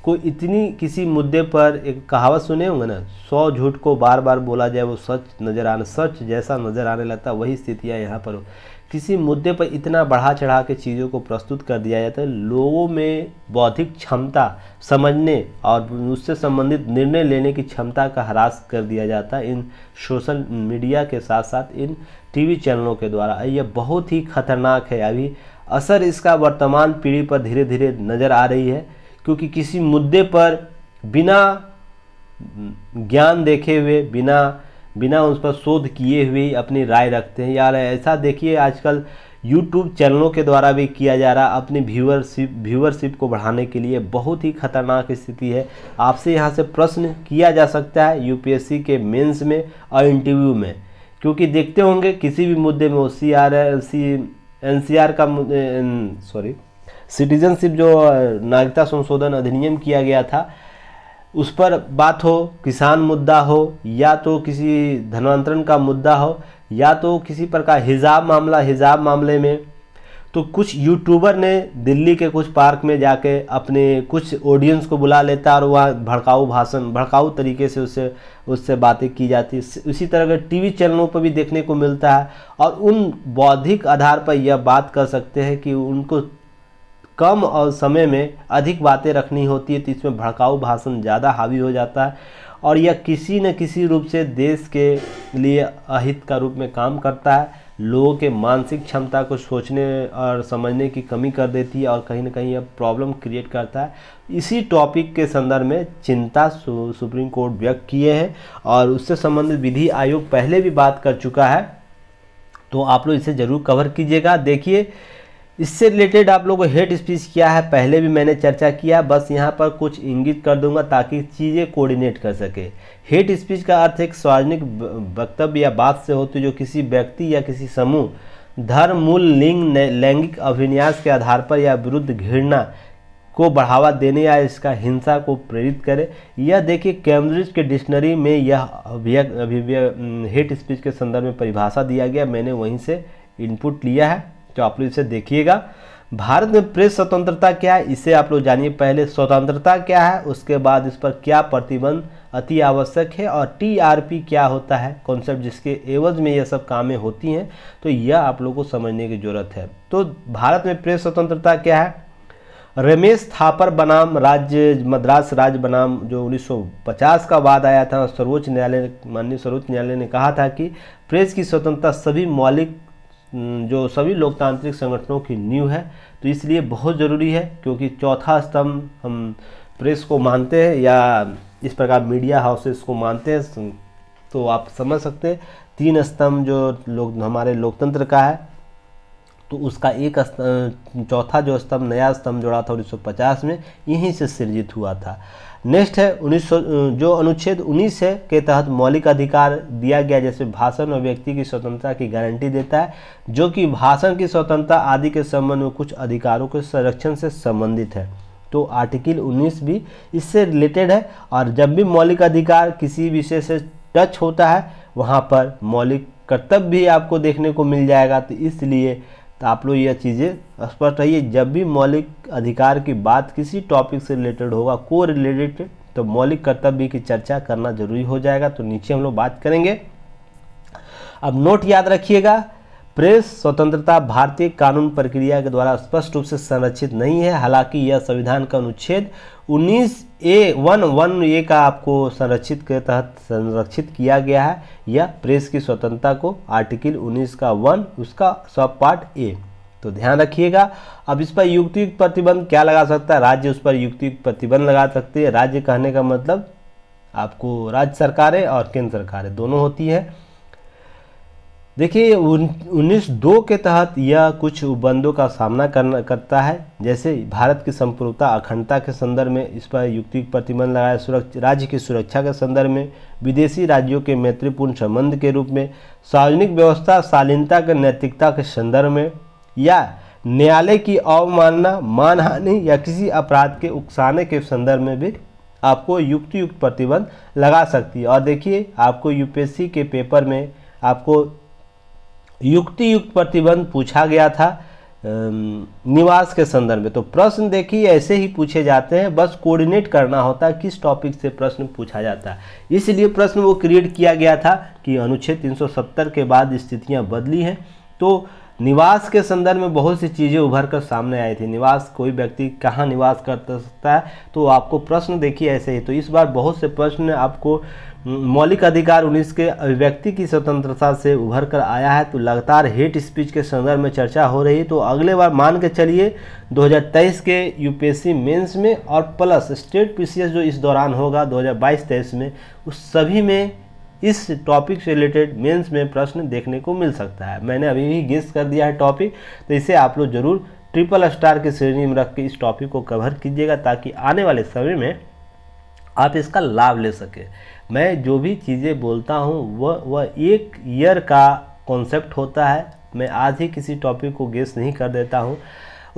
को इतनी किसी मुद्दे पर एक कहावत सुने होंगे ना सौ झूठ को बार बार बोला जाए वो सच नज़र आने सच जैसा नज़र आने लगता वही स्थितियाँ यहाँ पर किसी मुद्दे पर इतना बढ़ा चढ़ा के चीज़ों को प्रस्तुत कर दिया जाता है लोगों में बौद्धिक क्षमता समझने और उससे संबंधित निर्णय लेने की क्षमता का ह्रास कर दिया जाता है इन सोशल मीडिया के साथ साथ इन टीवी चैनलों के द्वारा यह बहुत ही खतरनाक है अभी असर इसका वर्तमान पीढ़ी पर धीरे धीरे नज़र आ रही है क्योंकि किसी मुद्दे पर बिना ज्ञान देखे हुए बिना बिना उस पर शोध किए हुए अपनी राय रखते हैं यार ऐसा देखिए आजकल यूट्यूब चैनलों के द्वारा भी किया जा रहा अपनी व्यूअरशिप व्यूअरशिप को बढ़ाने के लिए बहुत ही खतरनाक स्थिति है आपसे यहाँ से प्रश्न किया जा सकता है यूपीएससी के मेंस में और इंटरव्यू में क्योंकि देखते होंगे किसी भी मुद्दे में वो C R C N C R का सॉरी सिटीजनशिप जो नागरिकता संशोधन अधिनियम किया गया था उस पर बात हो किसान मुद्दा हो या तो किसी धनवंतरण का मुद्दा हो या तो किसी प्रकार हिजाब मामला हिजाब मामले में तो कुछ यूट्यूबर ने दिल्ली के कुछ पार्क में जाके अपने कुछ ऑडियंस को बुला लेता और वहाँ भड़काऊ भाषण भड़काऊ तरीके से उससे उससे बातें की जाती है उसी तरह के टीवी चैनलों पर भी देखने को मिलता है और उन बौद्धिक आधार पर यह बात कर सकते हैं कि उनको कम और समय में अधिक बातें रखनी होती है तो इसमें भड़काऊ भाषण ज़्यादा हावी हो जाता है और यह किसी न किसी रूप से देश के लिए अहित का रूप में काम करता है लोगों के मानसिक क्षमता को सोचने और समझने की कमी कर देती है और कहीं ना कहीं यह प्रॉब्लम क्रिएट करता है इसी टॉपिक के संदर्भ में चिंता सु, सुप्रीम कोर्ट व्यक्त किए हैं और उससे संबंधित विधि आयोग पहले भी बात कर चुका है तो आप लोग इसे ज़रूर कवर कीजिएगा देखिए इससे रिलेटेड आप लोगों को हेड स्पीच क्या है पहले भी मैंने चर्चा किया बस यहाँ पर कुछ इंगित कर दूंगा ताकि चीज़ें कोऑर्डिनेट कर सके हेड स्पीच का अर्थ एक सार्वजनिक वक्तव्य या बात से होती जो किसी व्यक्ति या किसी समूह धर्म मूल लिंग लैंगिक अभिन्यास के आधार पर या विरुद्ध घृणा को बढ़ावा देने या इसका हिंसा को प्रेरित करे यह देखिए कैम्ब्रिज के डिक्शनरी में यह अभिव्यक्त हेट स्पीच के संदर्भ में परिभाषा दिया गया मैंने वहीं से इनपुट लिया है तो आप लोग इसे देखिएगा भारत में प्रेस स्वतंत्रता क्या है इसे आप लोग जानिए पहले स्वतंत्रता क्या है उसके बाद इस पर क्या प्रतिबंध अति आवश्यक है और टीआरपी क्या होता है कॉन्सेप्ट जिसके एवज में यह सब कामें होती हैं तो यह आप लोग को समझने की ज़रूरत है तो भारत में प्रेस स्वतंत्रता क्या है रमेश थापर बनाम राज्य मद्रास राज्य बनाम जो 1950 का वाद आया था सर्वोच्च न्यायालय माननीय सर्वोच्च न्यायालय ने कहा था कि प्रेस की स्वतंत्रता सभी मौलिक जो सभी लोकतांत्रिक संगठनों की नींव है तो इसलिए बहुत ज़रूरी है क्योंकि चौथा स्तंभ हम प्रेस को मानते हैं या इस प्रकार मीडिया हाउसेस को मानते हैं तो आप समझ सकते हैं तीन स्तंभ जो लोग हमारे लोकतंत्र का है तो उसका एक चौथा जो स्तंभ नया स्तंभ जोड़ा था उन्नीस में यहीं से सृजित हुआ था नेक्स्ट है उन्नीस जो अनुच्छेद 19 है के तहत मौलिक अधिकार दिया गया जैसे भाषण और व्यक्ति की स्वतंत्रता की गारंटी देता है जो कि भाषण की स्वतंत्रता आदि के संबंध में कुछ अधिकारों के संरक्षण से संबंधित है तो आर्टिकल 19 भी इससे रिलेटेड है और जब भी मौलिक अधिकार किसी विषय से टच होता है वहाँ पर मौलिक कर्तव्य भी आपको देखने को मिल जाएगा तो इसलिए तो आप लोग यह चीज़ें स्पष्ट रहिए जब भी मौलिक अधिकार की बात किसी टॉपिक से रिलेटेड होगा को रिलेटेड तो मौलिक कर्तव्य की चर्चा करना जरूरी हो जाएगा तो नीचे हम लोग बात करेंगे अब नोट याद रखिएगा प्रेस स्वतंत्रता भारतीय कानून प्रक्रिया के द्वारा स्पष्ट रूप से संरक्षित नहीं है हालांकि यह संविधान का अनुच्छेद उन्नीस ए वन वन ए का आपको संरक्षित के तहत संरक्षित किया गया है या प्रेस की स्वतंत्रता को आर्टिकल 19 का वन उसका सब पार्ट ए तो ध्यान रखिएगा अब इस पर युक्तियुक्त प्रतिबंध क्या लगा सकता है राज्य उस पर युक्तियुक्त प्रतिबंध लगा सकते हैं राज्य कहने का मतलब आपको राज्य सरकारें और केंद्र सरकारें दोनों होती हैं देखिए उन्नीस दो के तहत यह कुछ उपबंधों का सामना करना करता है जैसे भारत की संपूर्णता अखंडता के संदर्भ में इस पर युक्ति प्रतिबंध लगाया सुरक्षा राज्य की सुरक्षा के संदर्भ में विदेशी राज्यों के मैत्रीपूर्ण संबंध के रूप में सार्वजनिक व्यवस्था शालीनता के नैतिकता के संदर्भ में या न्यायालय की अवमानना मानहानि या किसी अपराध के उकसाने के संदर्भ में भी आपको युक्ति युक्त प्रतिबंध लगा सकती है और देखिए आपको यूपीएससी के पेपर में आपको युक्ति युक्त प्रतिबंध पूछा गया था निवास के संदर्भ में तो प्रश्न देखिए ऐसे ही पूछे जाते हैं बस कोऑर्डिनेट करना होता है किस टॉपिक से प्रश्न पूछा जाता है इसलिए प्रश्न वो क्रिएट किया गया था कि अनुच्छेद 370 के बाद स्थितियां बदली हैं तो निवास के संदर्भ में बहुत सी चीज़ें उभर कर सामने आई थी निवास कोई व्यक्ति कहाँ निवास कर सकता है तो आपको प्रश्न देखिए ऐसे ही तो इस बार बहुत से प्रश्न आपको मौलिक अधिकार 19 के अभिव्यक्ति की स्वतंत्रता से उभर कर आया है तो लगातार हेट स्पीच के संदर्भ में चर्चा हो रही है तो अगले बार मान के चलिए 2023 के यूपीएससी मेंस में और प्लस स्टेट पीसीएस जो इस दौरान होगा 2022-23 में उस सभी में इस टॉपिक से रिलेटेड मेंस में प्रश्न देखने को मिल सकता है मैंने अभी भी गेस्ट कर दिया है टॉपिक तो इसे आप लोग जरूर ट्रिपल स्टार की श्रेणी में रख के इस टॉपिक को कवर कीजिएगा ताकि आने वाले समय में आप इसका लाभ ले सकें मैं जो भी चीज़ें बोलता हूँ वह वह एक ईयर का कॉन्सेप्ट होता है मैं आज ही किसी टॉपिक को गेस नहीं कर देता हूँ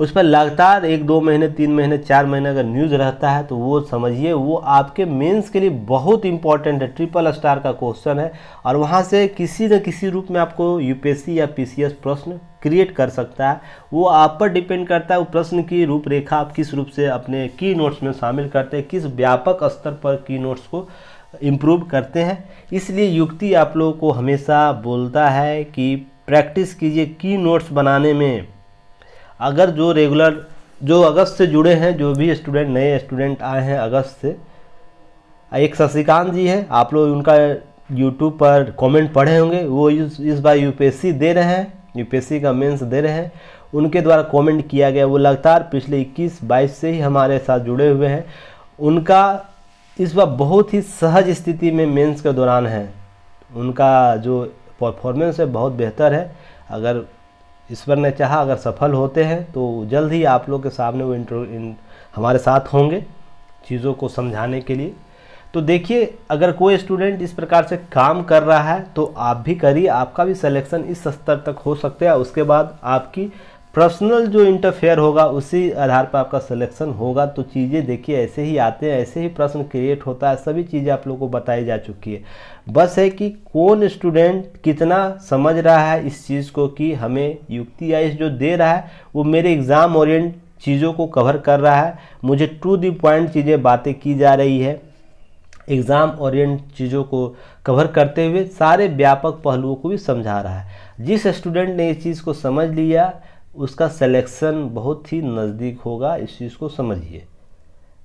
उस पर लगातार एक दो महीने तीन महीने चार महीने अगर न्यूज़ रहता है तो वो समझिए वो आपके मेंस के लिए बहुत इंपॉर्टेंट है ट्रिपल स्टार का क्वेश्चन है और वहाँ से किसी न किसी रूप में आपको यूपीएससी या पीसीएस प्रश्न क्रिएट कर सकता है वो आप पर डिपेंड करता है वो प्रश्न की रूपरेखा आप किस रूप से अपने की नोट्स में शामिल करते हैं किस व्यापक स्तर पर की नोट्स को इम्प्रूव करते हैं इसलिए युक्ति आप लोगों को हमेशा बोलता है कि प्रैक्टिस कीजिए की नोट्स बनाने में अगर जो रेगुलर जो अगस्त से जुड़े हैं जो भी स्टूडेंट नए स्टूडेंट आए हैं अगस्त से एक शशिकांत जी हैं आप लोग उनका यूट्यूब पर कमेंट पढ़े होंगे वो इस, इस बार यूपीएससी दे रहे हैं यूपीएससी का मेंस दे रहे हैं उनके द्वारा कमेंट किया गया वो लगातार पिछले 21 22 से ही हमारे साथ जुड़े हुए हैं उनका इस बार बहुत ही सहज स्थिति में मेंस के दौरान है उनका जो परफॉर्मेंस है बहुत बेहतर है अगर ईश्वर ने चाहा अगर सफल होते हैं तो जल्द ही आप लोग के सामने वो इंट्रो इन, हमारे साथ होंगे चीज़ों को समझाने के लिए तो देखिए अगर कोई स्टूडेंट इस प्रकार से काम कर रहा है तो आप भी करिए आपका भी सिलेक्शन इस स्तर तक हो सकता है उसके बाद आपकी पर्सनल जो इंटरफेयर होगा उसी आधार पर आपका सिलेक्शन होगा तो चीज़ें देखिए ऐसे ही आते हैं ऐसे ही प्रश्न क्रिएट होता है सभी चीज़ें आप लोगों को बताई जा चुकी है बस है कि कौन स्टूडेंट कितना समझ रहा है इस चीज़ को कि हमें युक्ति आइस जो दे रहा है वो मेरे एग्ज़ाम ओरिएंट चीज़ों को कवर कर रहा है मुझे टू दी पॉइंट चीज़ें बातें की जा रही है एग्ज़ाम ओरिएंट चीज़ों को कवर करते हुए सारे व्यापक पहलुओं को भी समझा रहा है जिस स्टूडेंट ने इस चीज़ को समझ लिया उसका सिलेक्शन बहुत ही नज़दीक होगा इस चीज़ को समझिए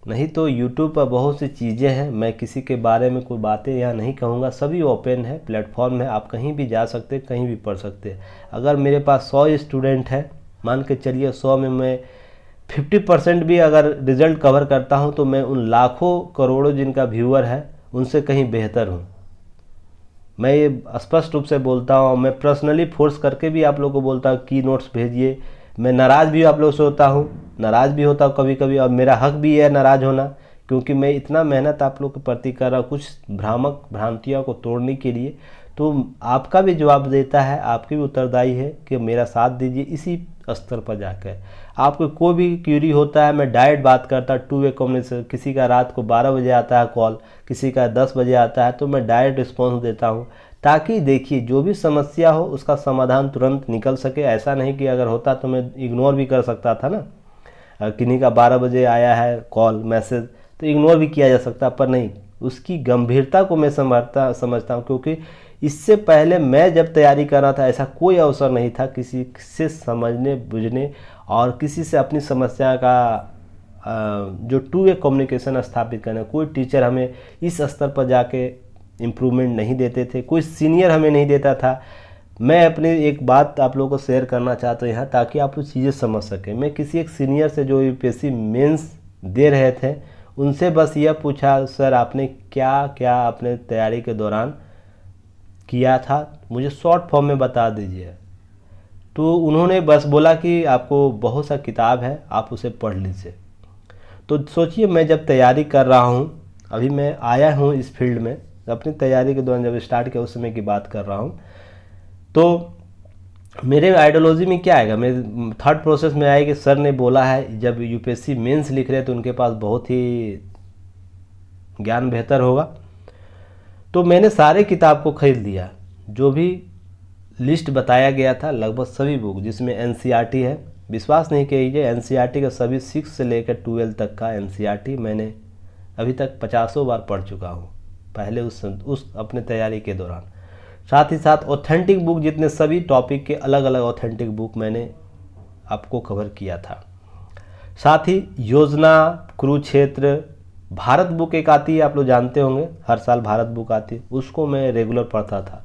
नहीं तो यूट्यूब पर बहुत सी चीज़ें हैं मैं किसी के बारे में कोई बातें यहाँ नहीं कहूँगा सभी ओपन है प्लेटफॉर्म है आप कहीं भी जा सकते हैं कहीं भी पढ़ सकते हैं अगर मेरे पास सौ स्टूडेंट है मान के चलिए सौ में मैं फिफ्टी परसेंट भी अगर रिजल्ट कवर करता हूँ तो मैं उन लाखों करोड़ों जिनका व्यूअर है उनसे कहीं बेहतर हूँ मैं ये स्पष्ट रूप से बोलता हूँ मैं पर्सनली फोर्स करके भी आप लोगों को बोलता हूँ की नोट्स भेजिए मैं नाराज़ भी आप लोग से होता हूँ नाराज़ भी होता हूँ कभी कभी और मेरा हक भी है नाराज़ होना क्योंकि मैं इतना मेहनत आप लोग के प्रति कर रहा हूँ कुछ भ्रामक भ्रांतियों को तोड़ने के लिए तो आपका भी जवाब देता है आपकी भी उत्तरदायी है कि मेरा साथ दीजिए इसी स्तर पर जाकर आपको कोई भी क्यूरी होता है मैं डायरेक्ट बात करता टू वे कम्युनिकेशन किसी का रात को 12 बजे आता है कॉल किसी का 10 बजे आता है तो मैं डायरेक्ट रिस्पॉन्स देता हूँ ताकि देखिए जो भी समस्या हो उसका समाधान तुरंत निकल सके ऐसा नहीं कि अगर होता तो मैं इग्नोर भी कर सकता था ना किन्हीं का बारह बजे आया है कॉल मैसेज तो इग्नोर भी किया जा सकता पर नहीं उसकी गंभीरता को मैं समझता समझता हूँ क्योंकि इससे पहले मैं जब तैयारी कर रहा था ऐसा कोई अवसर नहीं था किसी से समझने बुझने और किसी से अपनी समस्या का जो टू वे कम्युनिकेशन स्थापित करना कोई टीचर हमें इस स्तर पर जाके इम्प्रूवमेंट नहीं देते थे कोई सीनियर हमें नहीं देता था मैं अपनी एक बात आप लोगों को शेयर करना चाहता हूँ यहाँ ताकि आप उस चीज़ें समझ सकें मैं किसी एक सीनियर से जो यू पी मेंस दे रहे थे उनसे बस यह पूछा सर आपने क्या क्या अपने तैयारी के दौरान किया था मुझे शॉर्ट फॉर्म में बता दीजिए तो उन्होंने बस बोला कि आपको बहुत सा किताब है आप उसे पढ़ लीजिए तो सोचिए मैं जब तैयारी कर रहा हूँ अभी मैं आया हूँ इस फील्ड में अपनी तैयारी के दौरान जब स्टार्ट किया उस समय की बात कर रहा हूँ तो मेरे आइडियोलॉजी में क्या आएगा मेरे थर्ड प्रोसेस में आएगी सर ने बोला है जब यूपीएससी मेंस लिख रहे हैं तो उनके पास बहुत ही ज्ञान बेहतर होगा तो मैंने सारे किताब को ख़रीद लिया जो भी लिस्ट बताया गया था लगभग सभी बुक जिसमें एन e है विश्वास नहीं कहिए एन e का सभी सिक्स से लेकर ट्वेल्व तक का एन e मैंने अभी तक पचासों बार पढ़ चुका हूँ पहले उस उस अपने तैयारी के दौरान साथ ही साथ ऑथेंटिक बुक जितने सभी टॉपिक के अलग अलग ऑथेंटिक बुक मैंने आपको कवर किया था साथ ही योजना कुरुक्षेत्र भारत बुक एक आती है आप लोग जानते होंगे हर साल भारत बुक आती है उसको मैं रेगुलर पढ़ता था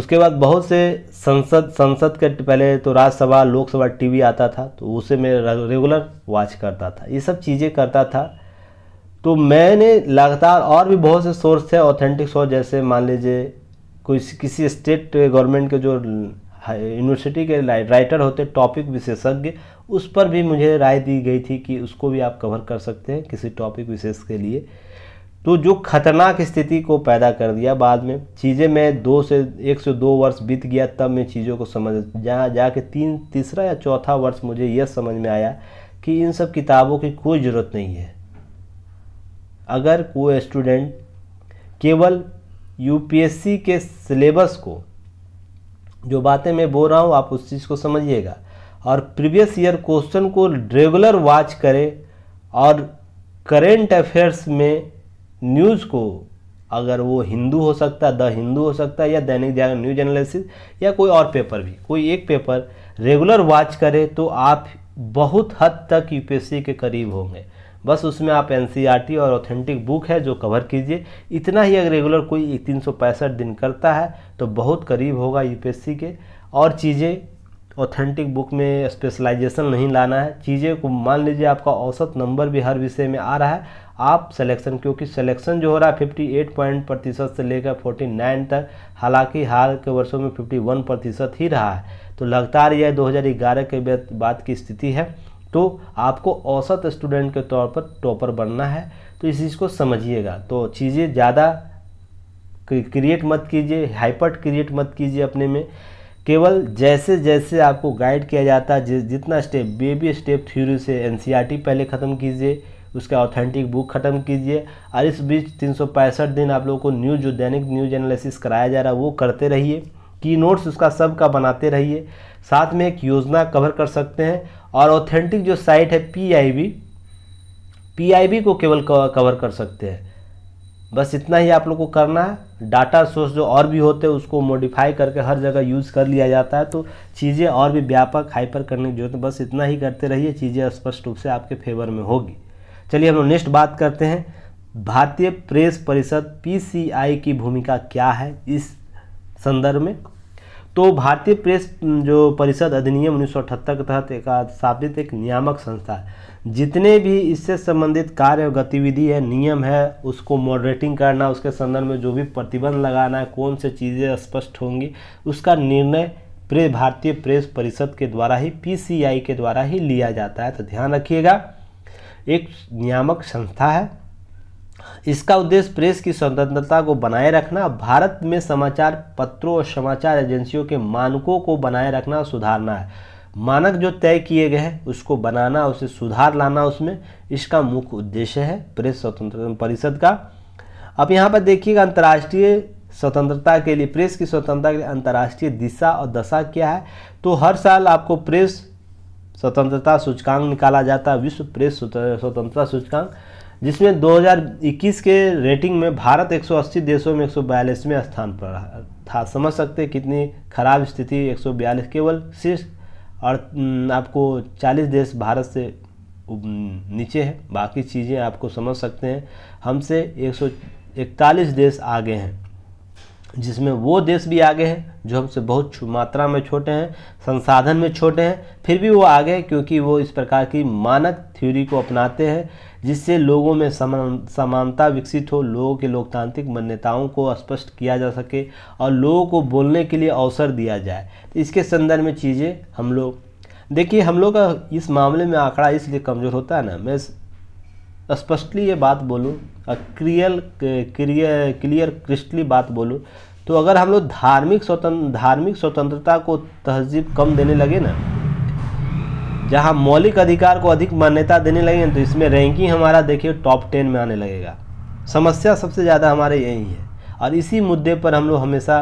उसके बाद बहुत से संसद संसद के पहले तो राज्यसभा लोकसभा टीवी आता था तो उसे मैं रेगुलर वॉच करता था ये सब चीज़ें करता था तो मैंने लगातार और भी बहुत से सोर्स थे ऑथेंटिक सोर्स जैसे मान लीजिए कोई किसी स्टेट गवर्नमेंट के जो यूनिवर्सिटी के राइटर होते टॉपिक विशेषज्ञ उस पर भी मुझे राय दी गई थी कि उसको भी आप कवर कर सकते हैं किसी टॉपिक विशेष के लिए तो जो खतरनाक स्थिति को पैदा कर दिया बाद में चीज़ें मैं दो से एक से दो वर्ष बीत गया तब मैं चीज़ों को समझ जहाँ जाके तीन तीसरा या चौथा वर्ष मुझे यह समझ में आया कि इन सब किताबों की कोई ज़रूरत नहीं है अगर कोई स्टूडेंट केवल यूपीएससी के सिलेबस को जो बातें मैं बोल रहा हूँ आप उस चीज़ को समझिएगा और प्रीवियस ईयर क्वेश्चन को रेगुलर वॉच करें और करेंट अफेयर्स में न्यूज़ को अगर वो हिंदू हो सकता है द हिंदू हो सकता है या दैनिक जागरण न्यूज एनालिसिस या कोई और पेपर भी कोई एक पेपर रेगुलर वॉच करें तो आप बहुत हद तक यूपीएससी के करीब होंगे बस उसमें आप एन e और ऑथेंटिक बुक है जो कवर कीजिए इतना ही अगर रेगुलर कोई तीन दिन करता है तो बहुत करीब होगा यूपीएससी के और चीज़ें ऑथेंटिक बुक में स्पेशलाइजेशन नहीं लाना है चीज़ें को मान लीजिए आपका औसत नंबर भी हर विषय में आ रहा है आप सिलेक्शन क्योंकि सिलेक्शन जो हो रहा है 58 पॉइंट प्रतिशत से लेकर 49 तक हालांकि हाल के वर्षों में 51 प्रतिशत ही रहा है तो लगातार यह 2011 के बाद की स्थिति है तो आपको औसत स्टूडेंट के तौर पर टॉपर बनना है तो इस चीज़ को समझिएगा तो चीज़ें ज़्यादा क्रिएट मत कीजिए हाइपर क्रिएट मत कीजिए अपने में केवल जैसे जैसे आपको गाइड किया जाता है जितना स्टेप बेबी स्टेप थ्योरी से एन e पहले ख़त्म कीजिए उसका ऑथेंटिक बुक ख़त्म कीजिए और इस बीच तीन दिन आप लोगों को न्यूज जो दैनिक न्यूज एनालिसिस कराया जा रहा है वो करते रहिए की नोट्स उसका सब का बनाते रहिए साथ में एक योजना कवर कर सकते हैं और ऑथेंटिक जो साइट है पीआईबी पीआईबी को केवल कवर कर सकते हैं बस इतना ही आप लोग को करना है डाटा सोर्स जो और भी होते हैं उसको मॉडिफाई करके हर जगह यूज़ कर लिया जाता है तो चीज़ें और भी व्यापक हाइपर करने की जरूरत है बस इतना ही करते रहिए चीज़ें स्पष्ट रूप से आपके फेवर में होगी चलिए हम लोग नेक्स्ट बात करते हैं भारतीय प्रेस परिषद पीसीआई की भूमिका क्या है इस संदर्भ में तो भारतीय प्रेस जो परिषद अधिनियम उन्नीस के तहत एक स्थापित एक नियामक संस्था है जितने भी इससे संबंधित कार्य और गतिविधि है नियम है उसको मॉडरेटिंग करना उसके संदर्भ में जो भी प्रतिबंध लगाना है कौन से चीज़ें स्पष्ट होंगी उसका निर्णय प्रे भारतीय प्रेस परिषद के द्वारा ही पीसीआई के द्वारा ही लिया जाता है तो ध्यान रखिएगा एक नियामक संस्था है इसका उद्देश्य प्रेस की स्वतंत्रता को बनाए रखना भारत में समाचार पत्रों और समाचार एजेंसियों के मानकों को बनाए रखना और सुधारना है मानक जो तय किए गए हैं उसको बनाना उसे सुधार लाना उसमें इसका मुख्य उद्देश्य है प्रेस स्वतंत्रता परिषद का अब यहाँ पर देखिएगा अंतर्राष्ट्रीय स्वतंत्रता के लिए प्रेस की स्वतंत्रता के लिए अंतर्राष्ट्रीय दिशा और दशा क्या है तो हर साल आपको प्रेस स्वतंत्रता सूचकांक निकाला जाता है विश्व प्रेस स्वतंत्रता सूचकांक जिसमें 2021 के रेटिंग में भारत 180 देशों में एक में स्थान पर था समझ सकते कितनी खराब स्थिति 142 केवल शीर्ष और आपको 40 देश भारत से नीचे है बाकी चीज़ें आपको समझ सकते हैं हमसे 141 देश आगे हैं जिसमें वो देश भी आगे हैं जो हमसे बहुत मात्रा में छोटे हैं संसाधन में छोटे हैं फिर भी वो आगे हैं क्योंकि वो इस प्रकार की मानक थ्योरी को अपनाते हैं जिससे लोगों में समान समानता विकसित हो लोगों के लोकतांत्रिक मान्यताओं को स्पष्ट किया जा सके और लोगों को बोलने के लिए अवसर दिया जाए तो इसके संदर्भ में चीज़ें हम लोग देखिए हम लोग का इस मामले में आंकड़ा इसलिए कमज़ोर होता है ना मैं स्पष्टली ये बात बोलूँ क्रियल क्रियर क्लियर क्रिस्टली बात बोलूँ तो अगर हम लोग धार्मिक स्वतंत्र धार्मिक स्वतंत्रता को तहजीब कम देने लगे ना जहां मौलिक अधिकार को अधिक मान्यता देने लगे तो इसमें रैंकिंग हमारा देखिए टॉप टेन में आने लगेगा समस्या सबसे ज़्यादा हमारे यही है और इसी मुद्दे पर हम लोग हमेशा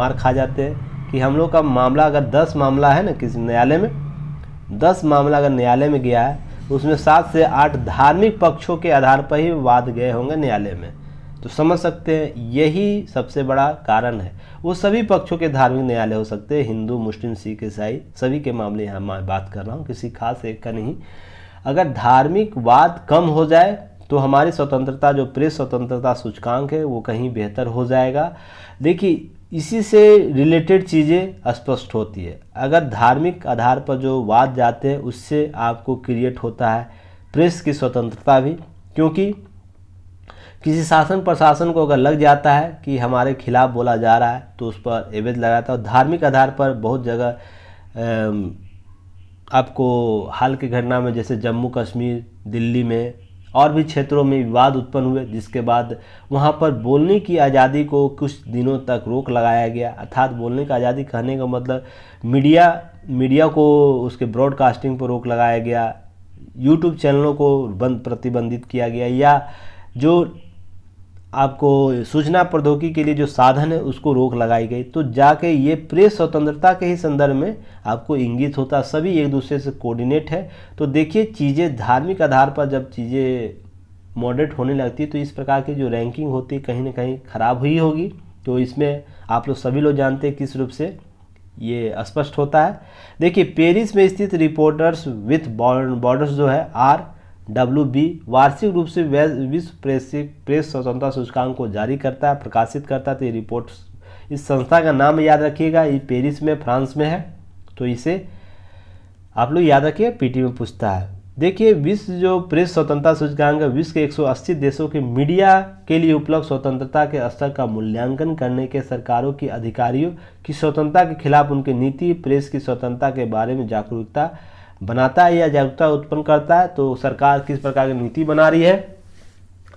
मार खा जाते हैं कि हम लोग का मामला अगर दस मामला है ना किसी न्यायालय में दस मामला अगर न्यायालय में गया है उसमें सात से आठ धार्मिक पक्षों के आधार पर ही वाद गए होंगे न्यायालय में तो समझ सकते हैं यही सबसे बड़ा कारण है वो सभी पक्षों के धार्मिक न्यायालय हो सकते हैं हिंदू मुस्लिम सिख ईसाई सभी के मामले यहाँ मैं बात कर रहा हूँ किसी खास एक का नहीं अगर धार्मिक वाद कम हो जाए तो हमारी स्वतंत्रता जो प्रेस स्वतंत्रता सूचकांक है वो कहीं बेहतर हो जाएगा देखिए इसी से रिलेटेड चीज़ें स्पष्ट होती है अगर धार्मिक आधार पर जो वाद जाते हैं उससे आपको क्रिएट होता है प्रेस की स्वतंत्रता भी क्योंकि किसी शासन प्रशासन को अगर लग जाता है कि हमारे खिलाफ बोला जा रहा है तो उस पर एवेज लगाता है और धार्मिक आधार पर बहुत जगह आपको हाल की घटना में जैसे जम्मू कश्मीर दिल्ली में और भी क्षेत्रों में विवाद उत्पन्न हुए जिसके बाद वहाँ पर बोलने की आज़ादी को कुछ दिनों तक रोक लगाया गया अर्थात बोलने की आज़ादी कहने का मतलब मीडिया मीडिया को उसके ब्रॉडकास्टिंग पर रोक लगाया गया यूट्यूब चैनलों को बंद प्रतिबंधित किया गया या जो आपको सूचना प्रौद्योगिकी के लिए जो साधन है उसको रोक लगाई गई तो जाके ये प्रेस स्वतंत्रता के ही संदर्भ में आपको इंगित होता सभी एक दूसरे से कोऑर्डिनेट है तो देखिए चीज़ें धार्मिक आधार पर जब चीज़ें मॉडरेट होने लगती तो इस प्रकार की जो रैंकिंग होती कहीं ना कहीं ख़राब हुई होगी तो इसमें आप लोग सभी लोग जानते हैं किस रूप से ये स्पष्ट होता है देखिए पेरिस में स्थित रिपोर्टर्स विथ बॉर्डर्स जो है आर डब्ल्यू बी वार्षिक रूप से विश्व प्रेस प्रेस स्वतंत्रता सूचकांक को जारी करता है प्रकाशित करता है तो ये रिपोर्ट इस संस्था का नाम याद रखिएगा ये पेरिस में फ्रांस में है तो इसे आप लोग याद रखिए पीटी में पूछता है देखिए विश्व जो प्रेस स्वतंत्रता सूचकांक है विश्व के 180 देशों के मीडिया के लिए उपलब्ध स्वतंत्रता के स्तर का मूल्यांकन करने के सरकारों की अधिकारियों की स्वतंत्रता के खिलाफ उनकी नीति प्रेस की स्वतंत्रता के बारे में जागरूकता बनाता है या जागरूकता उत्पन्न करता है तो सरकार किस प्रकार की नीति बना रही है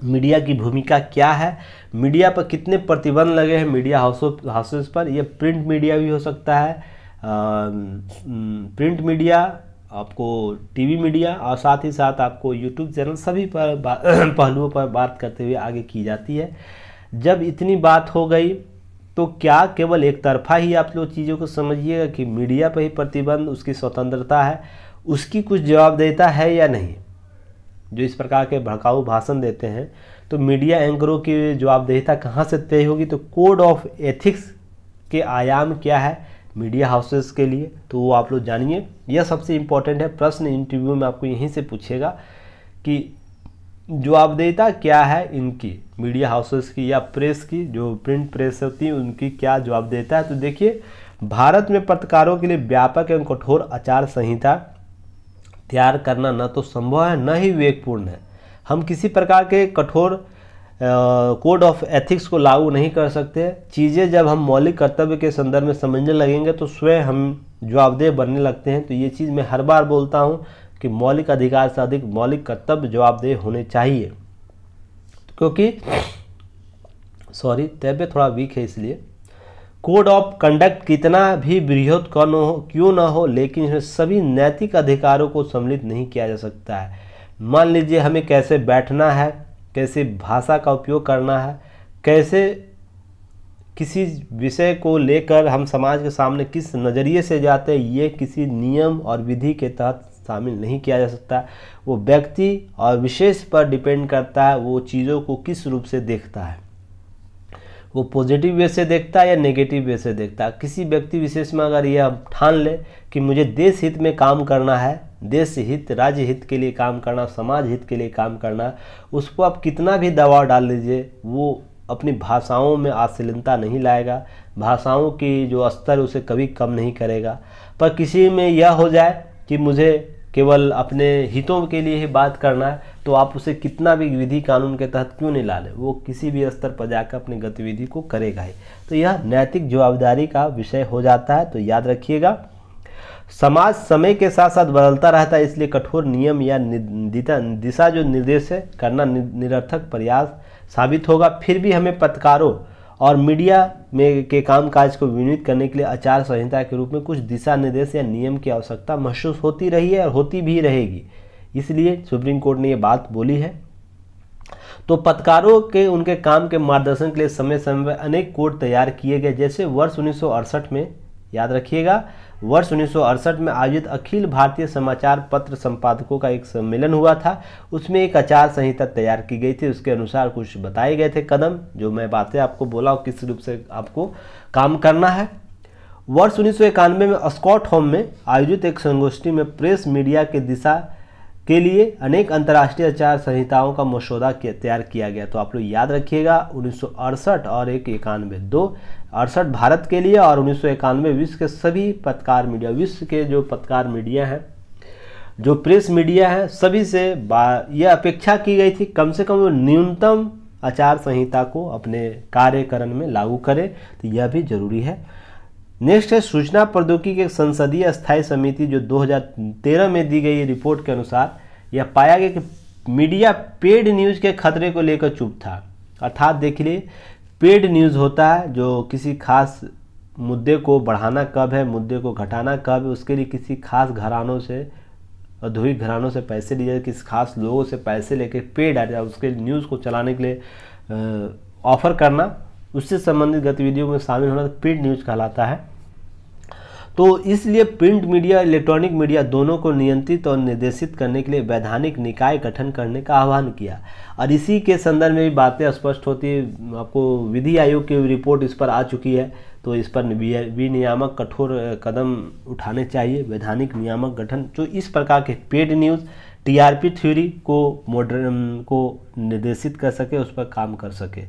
मीडिया की भूमिका क्या है मीडिया पर कितने प्रतिबंध लगे हैं मीडिया हाउसों हाउसेस पर यह प्रिंट मीडिया भी हो सकता है आ, प्रिंट मीडिया आपको टीवी मीडिया और साथ ही साथ आपको यूट्यूब चैनल सभी पर पहलुओं पर बात करते हुए आगे की जाती है जब इतनी बात हो गई तो क्या केवल एक तरफा ही आप लोग चीज़ों को समझिएगा कि मीडिया पर ही प्रतिबंध उसकी स्वतंत्रता है उसकी कुछ जवाब देता है या नहीं जो इस प्रकार के भड़काऊ भाषण देते हैं तो मीडिया एंकरों की जवाबदेहिता कहाँ से तय होगी तो कोड ऑफ एथिक्स के आयाम क्या है मीडिया हाउसेस के लिए तो वो आप लोग जानिए यह सबसे इम्पोर्टेंट है प्रश्न इंटरव्यू में आपको यहीं से पूछेगा कि जवाबदेहिता क्या है इनकी मीडिया हाउसेस की या प्रेस की जो प्रिंट प्रेस होती है उनकी क्या जवाबदेहिता है तो देखिए भारत में पत्रकारों के लिए व्यापक एवं कठोर आचार संहिता तैयार करना न तो संभव है न ही विवेकपूर्ण है हम किसी प्रकार के कठोर कोड ऑफ एथिक्स को लागू नहीं कर सकते चीज़ें जब हम मौलिक कर्तव्य के संदर्भ में समझने लगेंगे तो स्वयं हम जवाबदेह बनने लगते हैं तो ये चीज़ मैं हर बार बोलता हूँ कि मौलिक अधिकार से अधिक मौलिक कर्तव्य जवाबदेह होने चाहिए क्योंकि सॉरी तबियत थोड़ा वीक है इसलिए कोड ऑफ कंडक्ट कितना भी वृहद कौन हो क्यों ना हो लेकिन इसमें सभी नैतिक अधिकारों को सम्मिलित नहीं किया जा सकता है मान लीजिए हमें कैसे बैठना है कैसे भाषा का उपयोग करना है कैसे किसी विषय को लेकर हम समाज के सामने किस नज़रिए से जाते हैं ये किसी नियम और विधि के तहत शामिल नहीं किया जा सकता वो व्यक्ति और विशेष पर डिपेंड करता है वो चीज़ों को किस रूप से देखता है वो पॉजिटिव वे से देखता है या नेगेटिव वे से देखता है किसी व्यक्ति विशेष में अगर यह ठान ले कि मुझे देश हित में काम करना है देश हित राज्य हित के लिए काम करना समाज हित के लिए काम करना उसको आप कितना भी दबाव डाल लीजिए वो अपनी भाषाओं में आशीलता नहीं लाएगा भाषाओं की जो स्तर उसे कभी कम नहीं करेगा पर किसी में यह हो जाए कि मुझे केवल अपने हितों के लिए ही बात करना है तो आप उसे कितना भी विधि कानून के तहत क्यों नहीं ला लें वो किसी भी स्तर पर जाकर अपनी गतिविधि को करेगा ही तो यह नैतिक जवाबदारी का विषय हो जाता है तो याद रखिएगा समाज समय के साथ साथ बदलता रहता है इसलिए कठोर नियम या दिशा जो निर्देश है करना निरर्थक प्रयास साबित होगा फिर भी हमें पत्रकारों और मीडिया में के कामकाज को विनियमित करने के लिए आचार संहिता के रूप में कुछ दिशा निर्देश या नियम की आवश्यकता महसूस होती रही है और होती भी रहेगी इसलिए सुप्रीम कोर्ट ने ये बात बोली है तो पत्रकारों के उनके काम के मार्गदर्शन के लिए समय समय पर अनेक कोड तैयार किए गए जैसे वर्ष उन्नीस में याद रखिएगा वर्ष उन्नीस में आयोजित अखिल भारतीय समाचार पत्र संपादकों का एक सम्मेलन हुआ था उसमें एक आचार संहिता तैयार की गई थी उसके अनुसार कुछ बताए गए थे कदम जो मैं बातें आपको बोला और किस रूप से आपको काम करना है वर्ष उन्नीस में स्कॉट होम में आयोजित एक संगोष्ठी में प्रेस मीडिया के दिशा के लिए अनेक अंतर्राष्ट्रीय आचार संहिताओं का मसौदा तैयार किया गया तो आप लोग याद रखिएगा उन्नीस और एक इक्यानवे दो अड़सठ भारत के लिए और उन्नीस विश्व के सभी पत्रकार मीडिया विश्व के जो पत्रकार मीडिया हैं जो प्रेस मीडिया है सभी से यह अपेक्षा की गई थी कम से कम वो न्यूनतम आचार संहिता को अपने कार्यकरण में लागू करें तो यह भी जरूरी है नेक्स्ट है सूचना प्रौद्योगिकी के संसदीय स्थायी समिति जो 2013 में दी गई रिपोर्ट के अनुसार यह पाया गया कि मीडिया पेड न्यूज़ के खतरे को लेकर चुप था अर्थात देख लिए पेड न्यूज़ होता है जो किसी खास मुद्दे को बढ़ाना कब है मुद्दे को घटाना कब है उसके लिए किसी खास घरानों से औद्योगिक घरानों से पैसे लिए जाए किसी खास लोगों से पैसे लेके पेड आ जाए उसके न्यूज़ को चलाने के लिए ऑफ़र करना उससे संबंधित गतिविधियों में शामिल होना तो पेड न्यूज़ कहलाता है तो इसलिए प्रिंट मीडिया इलेक्ट्रॉनिक मीडिया दोनों को नियंत्रित और निर्देशित करने के लिए वैधानिक निकाय गठन करने का आह्वान किया और इसी के संदर्भ में भी बातें स्पष्ट होती आपको विधि आयोग की रिपोर्ट इस पर आ चुकी है तो इस पर विनियामक कठोर कदम उठाने चाहिए वैधानिक नियामक गठन जो इस प्रकार के पेड न्यूज़ टीआरपी थ्योरी को मॉडर्न को निर्देशित कर सके उस पर काम कर सके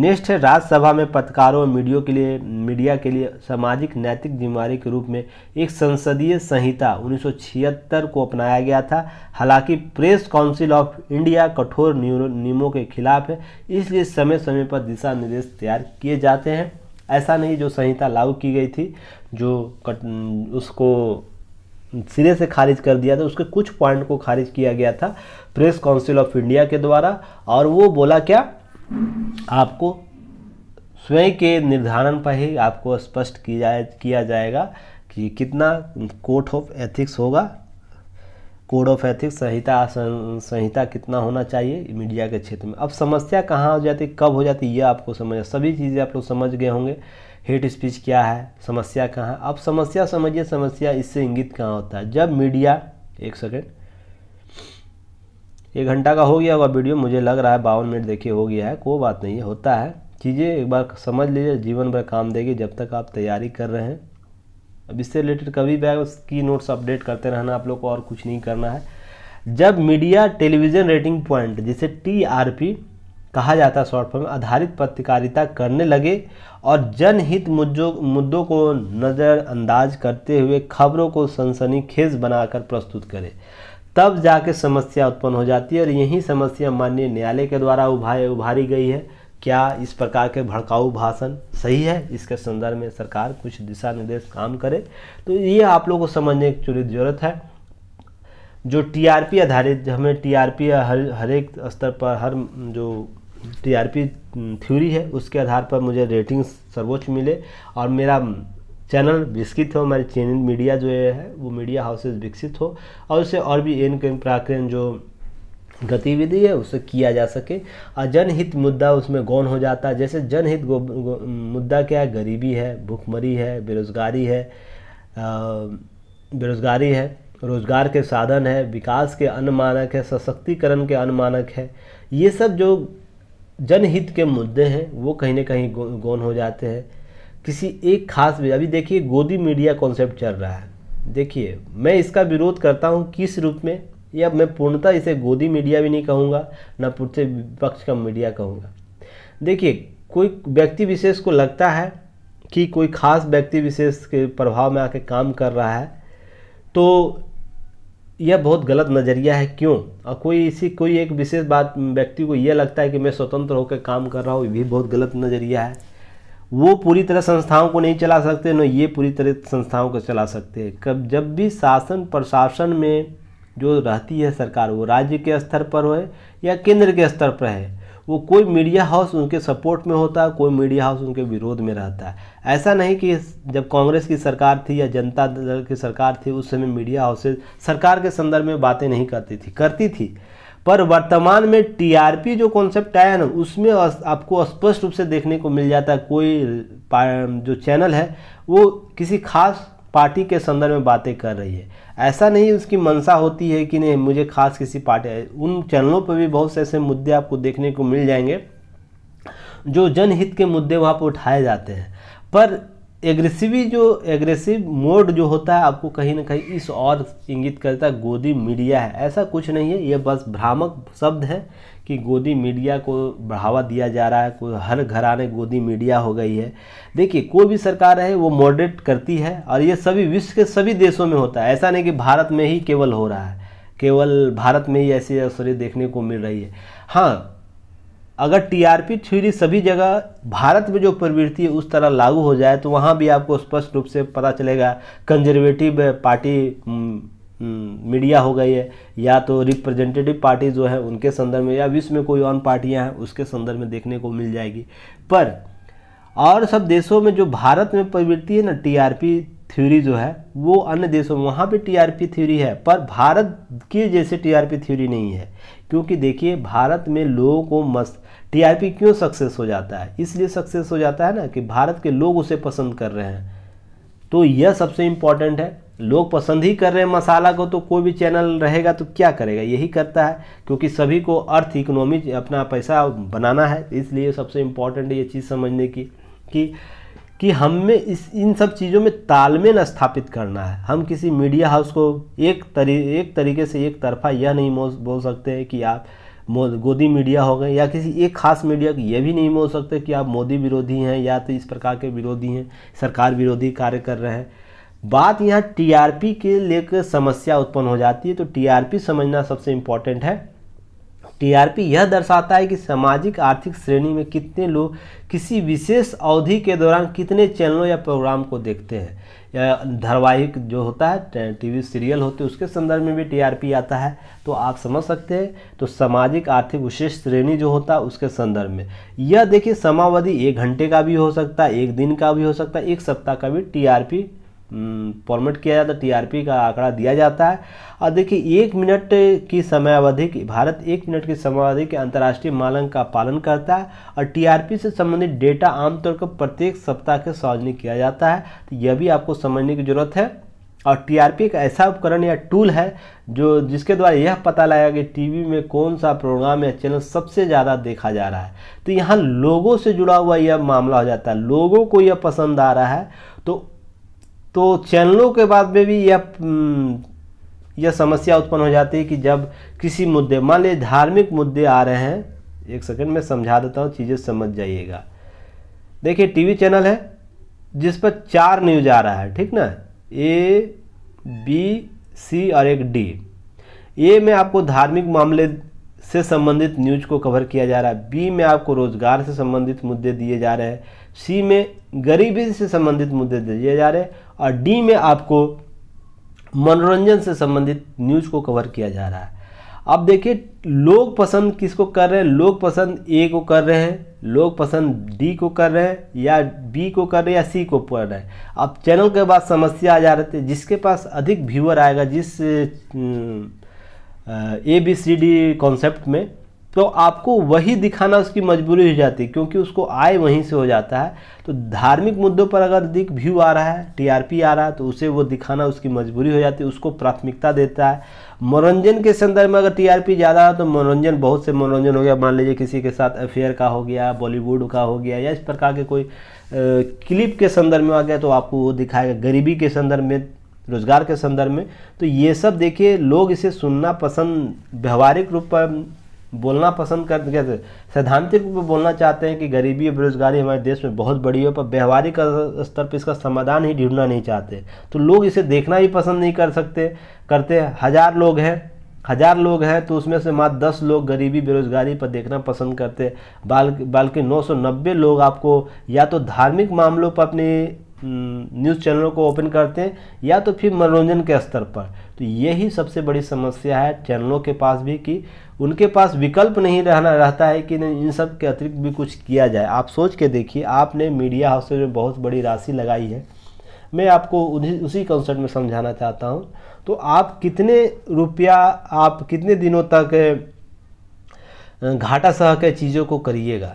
नेक्स्ट है राज्यसभा में पत्रकारों और मीडियो के लिए मीडिया के लिए सामाजिक नैतिक जिम्मेवारी के रूप में एक संसदीय संहिता 1976 को अपनाया गया था हालांकि प्रेस काउंसिल ऑफ इंडिया कठोर नियमों के खिलाफ है इसलिए समय समय पर दिशा निर्देश तैयार किए जाते हैं ऐसा नहीं जो संहिता लागू की गई थी जो कट, उसको सिरे से खारिज कर दिया था उसके कुछ पॉइंट को खारिज किया गया था प्रेस काउंसिल ऑफ इंडिया के द्वारा और वो बोला क्या आपको स्वयं के निर्धारण पर ही आपको स्पष्ट किया जाए किया जाएगा कि कितना कोड ऑफ एथिक्स होगा कोड ऑफ एथिक्स संहिता संहिता कितना होना चाहिए मीडिया के क्षेत्र में अब समस्या कहाँ हो जाती कब हो जाती ये आपको समझ सभी चीज़ें आप लोग समझ गए होंगे हेट स्पीच क्या है समस्या कहाँ है अब समस्या समझिए समस्या इससे इंगित कहाँ होता है जब मीडिया एक सेकेंड एक घंटा का हो गया होगा वीडियो मुझे लग रहा है बावन मिनट देखिए हो गया है कोई बात नहीं है होता है चीज़ें एक बार समझ लीजिए जीवन भर काम देगी जब तक आप तैयारी कर रहे हैं अब इससे रिलेटेड कभी भी की नोट्स अपडेट करते रहना आप लोग को और कुछ नहीं करना है जब मीडिया टेलीविज़न रेटिंग पॉइंट जिसे टी कहा जाता है शॉर्ट फॉर्म आधारित पत्रकारिता करने लगे और जनहित मुद्दों मुद्दों को नज़रअंदाज करते हुए खबरों को सनसनीखेज बनाकर प्रस्तुत करे तब जाके समस्या उत्पन्न हो जाती है और यही समस्या माननीय न्यायालय के द्वारा उभारे उभारी गई है क्या इस प्रकार के भड़काऊ भाषण सही है इसके संदर्भ में सरकार कुछ दिशा निर्देश काम करे तो ये आप लोगों को समझने की चुरी जरूरत है जो टीआरपी आधारित हमें टीआरपी हर हर एक स्तर पर हर जो टीआरपी थ्योरी है उसके आधार पर मुझे रेटिंग्स सर्वोच्च मिले और मेरा चैनल विकसित हो हमारी चैनल मीडिया जो है वो मीडिया हाउसेज विकसित हो और उसे और भी एन कम प्राकरण जो गतिविधि है उसे किया जा सके और जनहित मुद्दा उसमें गौन हो जाता है जैसे जनहित मुद्दा क्या है गरीबी है भूखमरी है बेरोज़गारी है बेरोज़गारी है रोज़गार के साधन है विकास के अनुमानक है सशक्तिकरण के अनुमानक है ये सब जो जनहित के मुद्दे हैं वो कहीं ना कहीं गौन हो जाते हैं किसी एक खास में अभी देखिए गोदी मीडिया कॉन्सेप्ट चल रहा है देखिए मैं इसका विरोध करता हूँ किस रूप में या मैं पूर्णतः इसे गोदी मीडिया भी नहीं कहूँगा ना पूर्ण विपक्ष का मीडिया कहूँगा देखिए कोई व्यक्ति विशेष को लगता है कि कोई खास व्यक्ति विशेष के प्रभाव में आके काम कर रहा है तो यह बहुत गलत नज़रिया है क्यों और कोई इसी कोई एक विशेष बात व्यक्ति को यह लगता है कि मैं स्वतंत्र होकर काम कर रहा हूँ भी बहुत गलत नज़रिया है वो पूरी तरह संस्थाओं को नहीं चला सकते न ये पूरी तरह संस्थाओं को चला सकते हैं कब जब भी शासन प्रशासन में जो रहती है सरकार वो राज्य के स्तर पर हो या केंद्र के स्तर पर है वो कोई मीडिया हाउस उनके सपोर्ट में होता है कोई मीडिया हाउस उनके विरोध में रहता है ऐसा नहीं कि जब कांग्रेस की सरकार थी या जनता दल की सरकार थी उस समय मीडिया हाउसेज सरकार के संदर्भ में बातें नहीं करती थी करती थी पर वर्तमान में टीआरपी जो कॉन्सेप्ट आया ना उसमें आपको स्पष्ट रूप से देखने को मिल जाता है कोई जो चैनल है वो किसी खास पार्टी के संदर्भ में बातें कर रही है ऐसा नहीं उसकी मनसा होती है कि नहीं मुझे खास किसी पार्टी उन चैनलों पर भी बहुत से ऐसे मुद्दे आपको देखने को मिल जाएंगे जो जनहित के मुद्दे वहाँ पर उठाए जाते हैं पर एग्रेसिवी जो एग्रेसिव मोड जो होता है आपको कहीं ना कहीं इस और इंगित करता है गोदी मीडिया है ऐसा कुछ नहीं है ये बस भ्रामक शब्द है कि गोदी मीडिया को बढ़ावा दिया जा रहा है कोई हर घराने गोदी मीडिया हो गई है देखिए कोई भी सरकार है वो मॉडरेट करती है और ये सभी विश्व के सभी देशों में होता है ऐसा नहीं कि भारत में ही केवल हो रहा है केवल भारत में ही ऐसी असरें देखने को मिल रही है हाँ अगर टीआरपी थ्योरी सभी जगह भारत में जो प्रवृत्ति है उस तरह लागू हो जाए तो वहाँ भी आपको स्पष्ट रूप से पता चलेगा कंजर्वेटिव पार्टी मीडिया हो गई है या तो रिप्रेजेंटेटिव पार्टी जो है उनके संदर्भ में या विश्व में कोई और पार्टियाँ हैं उसके संदर्भ में देखने को मिल जाएगी पर और सब देशों में जो भारत में प्रवृत्ति है ना टीआरपी थ्योरी जो है वो अन्य देशों में वहाँ पर टी थ्योरी है पर भारत की जैसे टी थ्योरी नहीं है क्योंकि देखिए भारत में लोगों को मस्त टीआरपी क्यों सक्सेस हो जाता है इसलिए सक्सेस हो जाता है ना कि भारत के लोग उसे पसंद कर रहे हैं तो यह सबसे इम्पॉर्टेंट है लोग पसंद ही कर रहे हैं मसाला को तो कोई भी चैनल रहेगा तो क्या करेगा यही करता है क्योंकि सभी को अर्थ इकोनॉमी अपना पैसा बनाना है इसलिए सबसे इम्पॉर्टेंट ये चीज़ समझने की कि कि हमें इस इन सब चीज़ों में तालमेल स्थापित करना है हम किसी मीडिया हाउस को एक तरी एक तरीके से एक तरफा यह नहीं बोल सकते हैं कि आप गोदी मीडिया हो गए या किसी एक खास मीडिया को यह भी नहीं बोल सकते कि आप मोदी विरोधी हैं या तो इस प्रकार के विरोधी हैं सरकार विरोधी कार्य कर रहे हैं बात यहाँ टीआरपी के लेकर समस्या उत्पन्न हो जाती है तो टीआरपी समझना सबसे इम्पॉर्टेंट है टीआरपी यह दर्शाता है कि सामाजिक आर्थिक श्रेणी में कितने लोग किसी विशेष अवधि के दौरान कितने चैनलों या प्रोग्राम को देखते हैं या धारावाहिक जो होता है टीवी सीरियल होते हैं उसके संदर्भ में भी टीआरपी आता है तो आप समझ सकते हैं तो सामाजिक आर्थिक विशेष श्रेणी जो होता है उसके संदर्भ में यह देखिए समावधि एक घंटे का भी हो सकता है एक दिन का भी हो सकता है एक सप्ताह का भी टी फॉर्मेट किया जाता है पी का आंकड़ा दिया जाता है और देखिए एक मिनट की समयावधि की भारत एक मिनट की समयावधि के अंतर्राष्ट्रीय मानक का पालन करता है और पी से संबंधित डेटा आमतौर पर प्रत्येक सप्ताह के सार्वजनिक किया जाता है तो यह भी आपको समझने की ज़रूरत है और टीआरपी एक ऐसा उपकरण या टूल है जो जिसके द्वारा यह पता लगेगा कि टीवी में कौन सा प्रोग्राम या चैनल सबसे ज़्यादा देखा जा रहा है तो यहाँ लोगों से जुड़ा हुआ यह मामला हो जाता है लोगों को यह पसंद आ रहा है तो चैनलों के बाद में भी यह हम्म, यह समस्या उत्पन्न हो जाती है कि जब किसी मुद्दे मान लीजिए धार्मिक मुद्दे आ रहे हैं एक सेकंड में समझा देता हूँ चीज़ें समझ जाइएगा देखिए टीवी चैनल है जिस पर चार न्यूज आ रहा है ठीक ना ए बी सी और एक डी ए में आपको धार्मिक मामले से संबंधित न्यूज को कवर किया जा रहा है बी में आपको रोजगार से संबंधित मुद्दे दिए जा रहे हैं सी में गरीबी से संबंधित मुद्दे दिए जा रहे हैं और डी में आपको मनोरंजन से संबंधित न्यूज को कवर किया जा रहा है अब देखिए लोग पसंद किसको कर रहे हैं लोग पसंद ए को कर रहे हैं लोग पसंद डी को कर रहे हैं या बी को कर रहे हैं या सी को कर रहे हैं अब चैनल के बाद समस्या आ जा रही थी जिसके पास अधिक व्यूअर आएगा जिस A B C D concept में तो आपको वही दिखाना उसकी मजबूरी हो जाती है क्योंकि उसको आय वहीं से हो जाता है तो धार्मिक मुद्दों पर अगर दिख व्यू आ रहा है टीआरपी आ रहा है तो उसे वो दिखाना उसकी मजबूरी हो जाती है उसको प्राथमिकता देता है मनोरंजन के संदर्भ में अगर टीआरपी ज़्यादा है तो मनोरंजन बहुत से मनोरंजन हो गया मान लीजिए किसी के साथ अफेयर का हो गया बॉलीवुड का हो गया या इस प्रकार के कोई क्लिप के संदर्भ में आ गया तो आपको वो दिखाएगा गरीबी के संदर्भ में रोजगार के संदर्भ में तो ये सब देखिए लोग इसे सुनना पसंद व्यवहारिक रूप पर बोलना पसंद करते कैसे सैद्धांतिक रूप में बोलना चाहते हैं कि गरीबी और बेरोजगारी हमारे देश में बहुत बड़ी है पर व्यवहारिक स्तर पर इसका समाधान ही ढूंढना नहीं चाहते तो लोग इसे देखना ही पसंद नहीं कर सकते करते हज़ार लोग हैं हज़ार लोग हैं तो उसमें से मात्र दस लोग गरीबी बेरोजगारी पर देखना पसंद करते बाल बल्कि नब्बे लोग आपको या तो धार्मिक मामलों पर अपनी न्यूज़ चैनलों को ओपन करते हैं या तो फिर मनोरंजन के स्तर पर तो यही सबसे बड़ी समस्या है चैनलों के पास भी कि उनके पास विकल्प नहीं रहना रहता है कि इन सब के अतिरिक्त भी कुछ किया जाए आप सोच के देखिए आपने मीडिया हाउसेज में बहुत बड़ी राशि लगाई है मैं आपको उसी कंसर्ट में समझाना चाहता हूँ तो आप कितने रुपया आप कितने दिनों तक घाटा सह के चीज़ों को करिएगा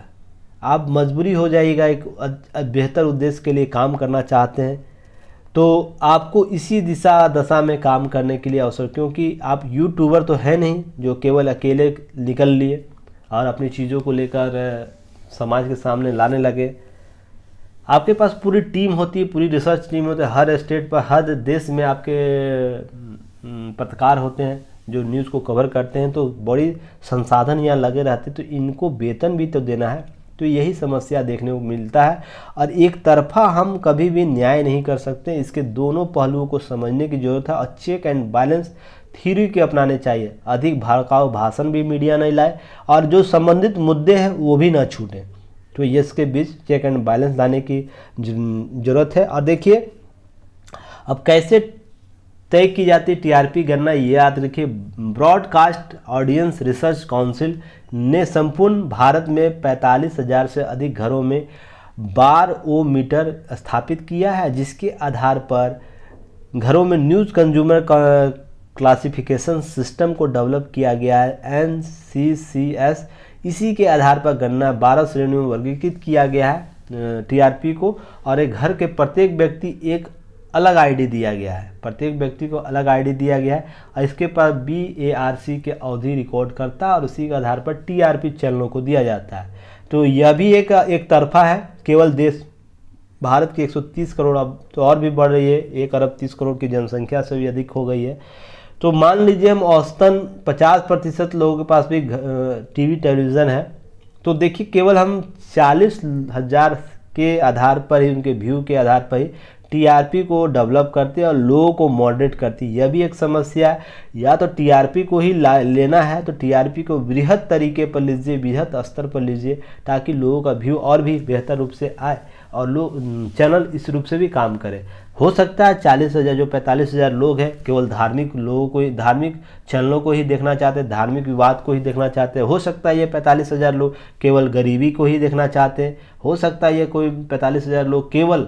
आप मजबूरी हो जाएगा एक बेहतर उद्देश्य के लिए काम करना चाहते हैं तो आपको इसी दिशा दशा में काम करने के लिए अवसर क्योंकि आप यूट्यूबर तो है नहीं जो केवल अकेले निकल लिए और अपनी चीज़ों को लेकर समाज के सामने लाने लगे आपके पास पूरी टीम होती है पूरी रिसर्च टीम होती है हर स्टेट पर हर देश में आपके पत्रकार होते हैं जो न्यूज़ को कवर करते हैं तो बड़ी संसाधन यहाँ लगे रहते तो इनको वेतन भी तो देना है तो यही समस्या देखने को मिलता है और एक तरफा हम कभी भी न्याय नहीं कर सकते इसके दोनों पहलुओं को समझने की जरूरत है और चेक एंड बैलेंस थीरी के अपनाने चाहिए अधिक भड़काऊ भाषण भी मीडिया नहीं लाए और जो संबंधित मुद्दे हैं वो भी ना छूटें तो ये इसके बीच चेक एंड बैलेंस लाने की ज़रूरत है और देखिए अब कैसे तय की जाती टीआरपी गणना ये याद रखिए ब्रॉडकास्ट ऑडियंस रिसर्च काउंसिल ने संपूर्ण भारत में पैंतालीस हज़ार से अधिक घरों में बार ओ मीटर स्थापित किया है जिसके आधार पर घरों में न्यूज़ कंज्यूमर क्लासिफिकेशन सिस्टम को डेवलप किया गया है एन सी सी एस इसी के आधार पर गणना बारह श्रेणियों में वर्गीकृत किया गया है टीआरपी को और एक घर के प्रत्येक व्यक्ति एक अलग आईडी दिया गया है प्रत्येक व्यक्ति को अलग आईडी दिया गया है और इसके पास बी ए आर सी के अवधि रिकॉर्ड करता है और उसी के आधार पर टी आर पी चैनलों को दिया जाता है तो यह भी एक एक तरफा है केवल देश भारत की 130 करोड़ अब तो और भी बढ़ रही है एक अरब तीस करोड़ की जनसंख्या से भी अधिक हो गई है तो मान लीजिए हम औसतन पचास प्रतिशत लोगों के पास भी वी टेलीविज़न है तो देखिए केवल हम चालीस हज़ार के आधार पर ही उनके व्यू के आधार पर ही टीआरपी को डेवलप करती है और लोगों को मॉडरेट करती यह भी एक समस्या है या तो टीआरपी को ही लेना है तो टीआरपी को वृहद तरीके पर लीजिए वृहद स्तर पर लीजिए ताकि लोगों का व्यू और भी बेहतर रूप से आए और लोग चैनल इस रूप से भी काम करें हो सकता है चालीस हज़ार जो पैंतालीस हज़ार लोग हैं केवल धार्मिक लोगों को ही धार्मिक चैनलों को ही देखना चाहते हैं धार्मिक विवाद को ही देखना चाहते हैं हो सकता है ये पैंतालीस हज़ार लोग केवल गरीबी को ही देखना चाहते हैं हो सकता है ये कोई पैंतालीस हज़ार लोग केवल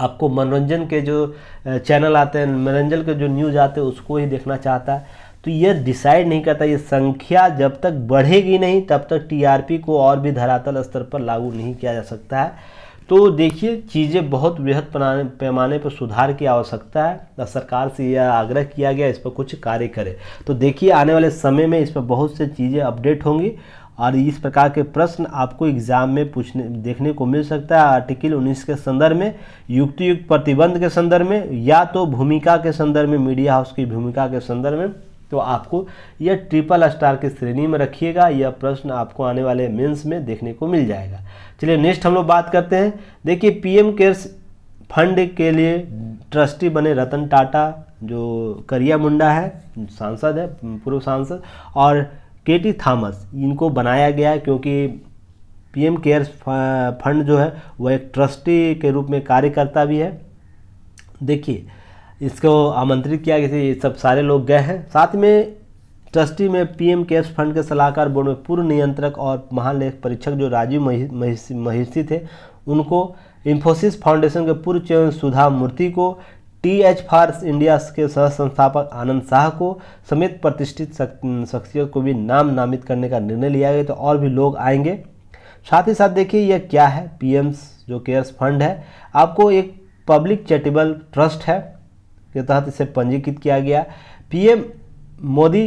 आपको मनोरंजन के जो चैनल आते हैं मनोरंजन के जो न्यूज़ आते हैं उसको ही देखना चाहता है तो ये डिसाइड नहीं करता ये संख्या जब तक बढ़ेगी नहीं तब तक टीआरपी को और भी धरातल स्तर पर लागू नहीं किया जा सकता है तो देखिए चीज़ें बहुत बृहद पैमाने पर सुधार की आवश्यकता है सरकार से यह आग्रह किया गया इस पर कुछ कार्य करे तो देखिए आने वाले समय में इस पर बहुत से चीज़ें अपडेट होंगी और इस प्रकार के प्रश्न आपको एग्जाम में पूछने देखने को मिल सकता है आर्टिकल 19 के संदर्भ में युक्तियुक्त प्रतिबंध के संदर्भ में या तो भूमिका के संदर्भ में मीडिया हाउस की भूमिका के संदर्भ में तो आपको यह ट्रिपल स्टार की श्रेणी में रखिएगा यह प्रश्न आपको आने वाले मेंस में देखने को मिल जाएगा चलिए नेक्स्ट हम लोग बात करते हैं देखिए पीएम केयर्स फंड के लिए ट्रस्टी बने रतन टाटा जो करिया मुंडा है सांसद है पूर्व सांसद और केटी थामस इनको बनाया गया क्योंकि पीएम केयर्स फंड जो है वह एक ट्रस्टी के रूप में कार्य करता भी है देखिए इसको आमंत्रित किया गया ये सब सारे लोग गए हैं साथ में ट्रस्टी में पीएम केयर्स फंड के सलाहकार बोर्ड में पूर्व नियंत्रक और महालेख परीक्षक जो राजीव महिषी थे उनको इन्फोसिस फाउंडेशन के पूर्व चेयरमैन सुधा मूर्ति को टी एच फार्स इंडिया के सह संस्थापक आनंद शाह को समेत प्रतिष्ठित शख्सियत को भी नाम नामित करने का निर्णय लिया गया तो और भी लोग आएंगे साथ ही साथ देखिए यह क्या है पीएम्स जो केयर्स फंड है आपको एक पब्लिक चैरिटेबल ट्रस्ट है के तहत इसे पंजीकृत किया गया पीएम मोदी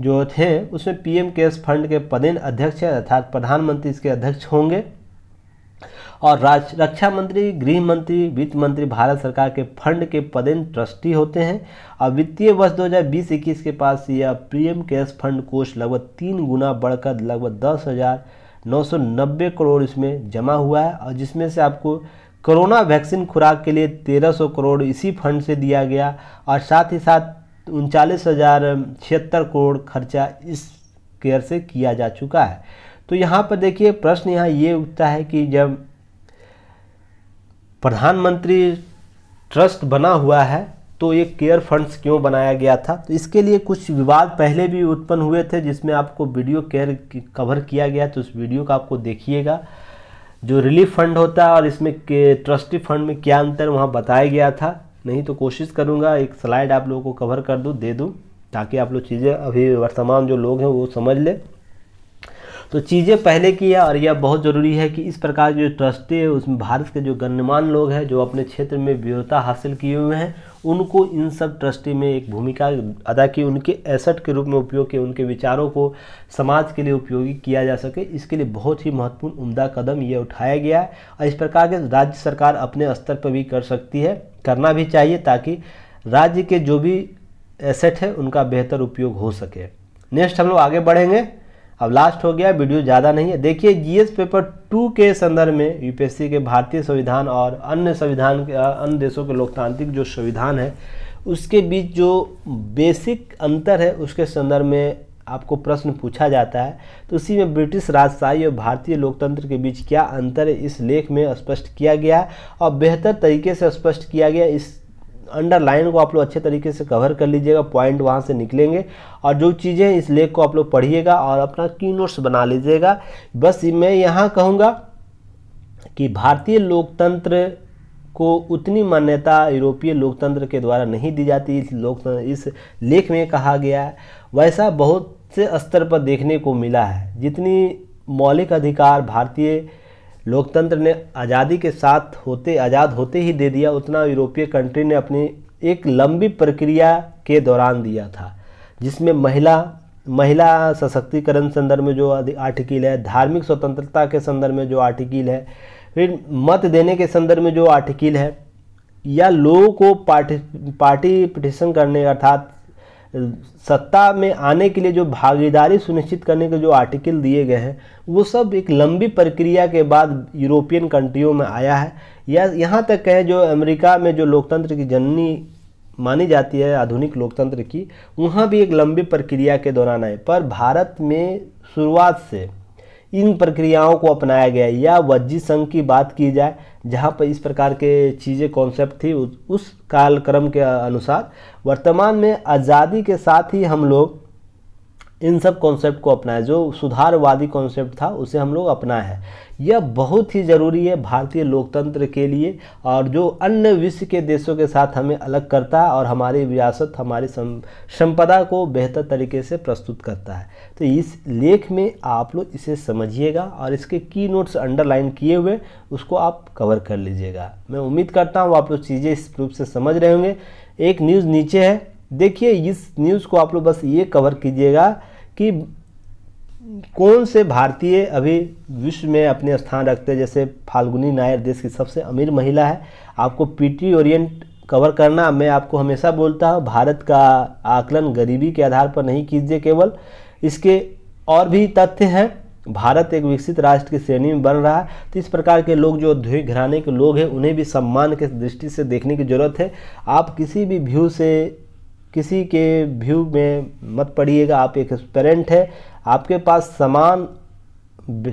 जो थे उसमें पीएम केयर्स फंड के पदेन अध्यक्ष अर्थात प्रधानमंत्री इसके अध्यक्ष होंगे और रक्षा मंत्री गृह मंत्री वित्त मंत्री भारत सरकार के फंड के पदेन ट्रस्टी होते हैं और वित्तीय वर्ष 2020-21 के पास यह पीएम केयर्स फंड कोष लगभग तीन गुना बढ़कर लगभग दस हज़ार नौ सौ नब्बे करोड़ इसमें जमा हुआ है और जिसमें से आपको कोरोना वैक्सीन खुराक के लिए 1300 करोड़ इसी फंड से दिया गया और साथ ही साथ उनचालीस हज़ार छिहत्तर करोड़ खर्चा इस केयर से किया जा चुका है तो यहाँ पर देखिए प्रश्न यहाँ ये उठता है कि जब प्रधानमंत्री ट्रस्ट बना हुआ है तो ये केयर फंड्स क्यों बनाया गया था तो इसके लिए कुछ विवाद पहले भी उत्पन्न हुए थे जिसमें आपको वीडियो केयर कवर किया गया तो उस वीडियो का आपको देखिएगा जो रिलीफ फंड होता है और इसमें के ट्रस्टी फंड में क्या अंतर वहाँ बताया गया था नहीं तो कोशिश करूँगा एक स्लाइड आप लोगों को कवर कर दूँ दे दूँ ताकि आप लोग चीज़ें अभी वर्तमान जो लोग हैं वो समझ लें तो चीज़ें पहले की है और यह बहुत ज़रूरी है कि इस प्रकार जो ट्रस्टी है उसमें भारत के जो गणमान लोग हैं जो अपने क्षेत्र में वीरता हासिल किए हुए हैं उनको इन सब ट्रस्टी में एक भूमिका अदा की उनके एसेट के रूप में उपयोग के उनके विचारों को समाज के लिए उपयोगी किया जा सके इसके लिए बहुत ही महत्वपूर्ण उमदा कदम ये उठाया गया है और इस प्रकार के राज्य सरकार अपने स्तर पर भी कर सकती है करना भी चाहिए ताकि राज्य के जो भी एसेट है उनका बेहतर उपयोग हो सके नेक्स्ट हम लोग आगे बढ़ेंगे अब लास्ट हो गया वीडियो ज़्यादा नहीं है देखिए जीएस पेपर टू के संदर्भ में यूपीएससी के भारतीय संविधान और अन्य संविधान अन्य देशों के लोकतांत्रिक जो संविधान है उसके बीच जो बेसिक अंतर है उसके संदर्भ में आपको प्रश्न पूछा जाता है तो उसी में ब्रिटिश राजशाही और भारतीय लोकतंत्र के बीच क्या अंतर है इस लेख में स्पष्ट किया गया और बेहतर तरीके से स्पष्ट किया गया इस अंडरलाइन को आप लोग अच्छे तरीके से कवर कर लीजिएगा पॉइंट वहाँ से निकलेंगे और जो चीज़ें इस लेख को आप लोग पढ़िएगा और अपना की नोट्स बना लीजिएगा बस मैं यहाँ कहूँगा कि भारतीय लोकतंत्र को उतनी मान्यता यूरोपीय लोकतंत्र के द्वारा नहीं दी जाती इस लोक इस लेख में कहा गया है वैसा बहुत से स्तर पर देखने को मिला है जितनी मौलिक अधिकार भारतीय लोकतंत्र ने आज़ादी के साथ होते आज़ाद होते ही दे दिया उतना यूरोपीय कंट्री ने अपनी एक लंबी प्रक्रिया के दौरान दिया था जिसमें महिला महिला सशक्तिकरण संदर्भ में जो आर्टिकल है धार्मिक स्वतंत्रता के संदर्भ में जो आर्टिकल है फिर मत देने के संदर्भ में जो आर्टिकल है या लोगों को पार्टी पार्टी पिटिशन करने अर्थात सत्ता में आने के लिए जो भागीदारी सुनिश्चित करने के जो आर्टिकल दिए गए हैं वो सब एक लंबी प्रक्रिया के बाद यूरोपियन कंट्रियों में आया है या यहाँ तक कहें जो अमेरिका में जो लोकतंत्र की जननी मानी जाती है आधुनिक लोकतंत्र की वहाँ भी एक लंबी प्रक्रिया के दौरान आए पर भारत में शुरुआत से इन प्रक्रियाओं को अपनाया गया या वज्जी संघ की बात की जाए जहाँ पर इस प्रकार के चीज़ें कॉन्सेप्ट थी उस कालक्रम के अनुसार वर्तमान में आज़ादी के साथ ही हम लोग इन सब कॉन्सेप्ट को अपनाए जो सुधारवादी कॉन्सेप्ट था उसे हम लोग अपनाए हैं यह बहुत ही ज़रूरी है भारतीय लोकतंत्र के लिए और जो अन्य विश्व के देशों के साथ हमें अलग करता है और हमारी विरासत हमारी संपदा को बेहतर तरीके से प्रस्तुत करता है तो इस लेख में आप लोग इसे समझिएगा और इसके की नोट्स अंडरलाइन किए हुए उसको आप कवर कर लीजिएगा मैं उम्मीद करता हूँ आप लोग चीज़ें इस रूप से समझ रहे होंगे एक न्यूज़ नीचे है देखिए इस न्यूज़ को आप लोग बस ये कवर कीजिएगा कि कौन से भारतीय अभी विश्व में अपने स्थान रखते हैं जैसे फाल्गुनी नायर देश की सबसे अमीर महिला है आपको पीटी ओरिएंट कवर करना मैं आपको हमेशा बोलता हूँ भारत का आकलन गरीबी के आधार पर नहीं कीजिए केवल इसके और भी तथ्य हैं भारत एक विकसित राष्ट्र की श्रेणी में बन रहा है तो इस प्रकार के लोग जो औद्योगिक घराने के लोग हैं उन्हें भी सम्मान के दृष्टि से देखने की ज़रूरत है आप किसी भी व्यू से किसी के व्यू में मत पड़िएगा आप एक पेरेंट है आपके पास समान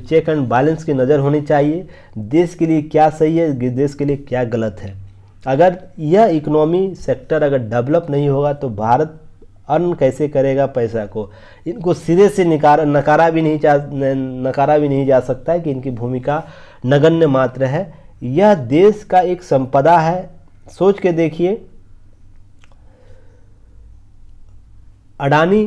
चेक एंड बैलेंस की नज़र होनी चाहिए देश के लिए क्या सही है देश के लिए क्या गलत है अगर यह इकोनॉमी सेक्टर अगर डेवलप नहीं होगा तो भारत अर्न कैसे करेगा पैसा को इनको सिरे से निकार नकारा भी नहीं जा नकारा भी नहीं जा सकता है कि इनकी भूमिका नगण्य मात्र है यह देश का एक संपदा है सोच के देखिए अडानी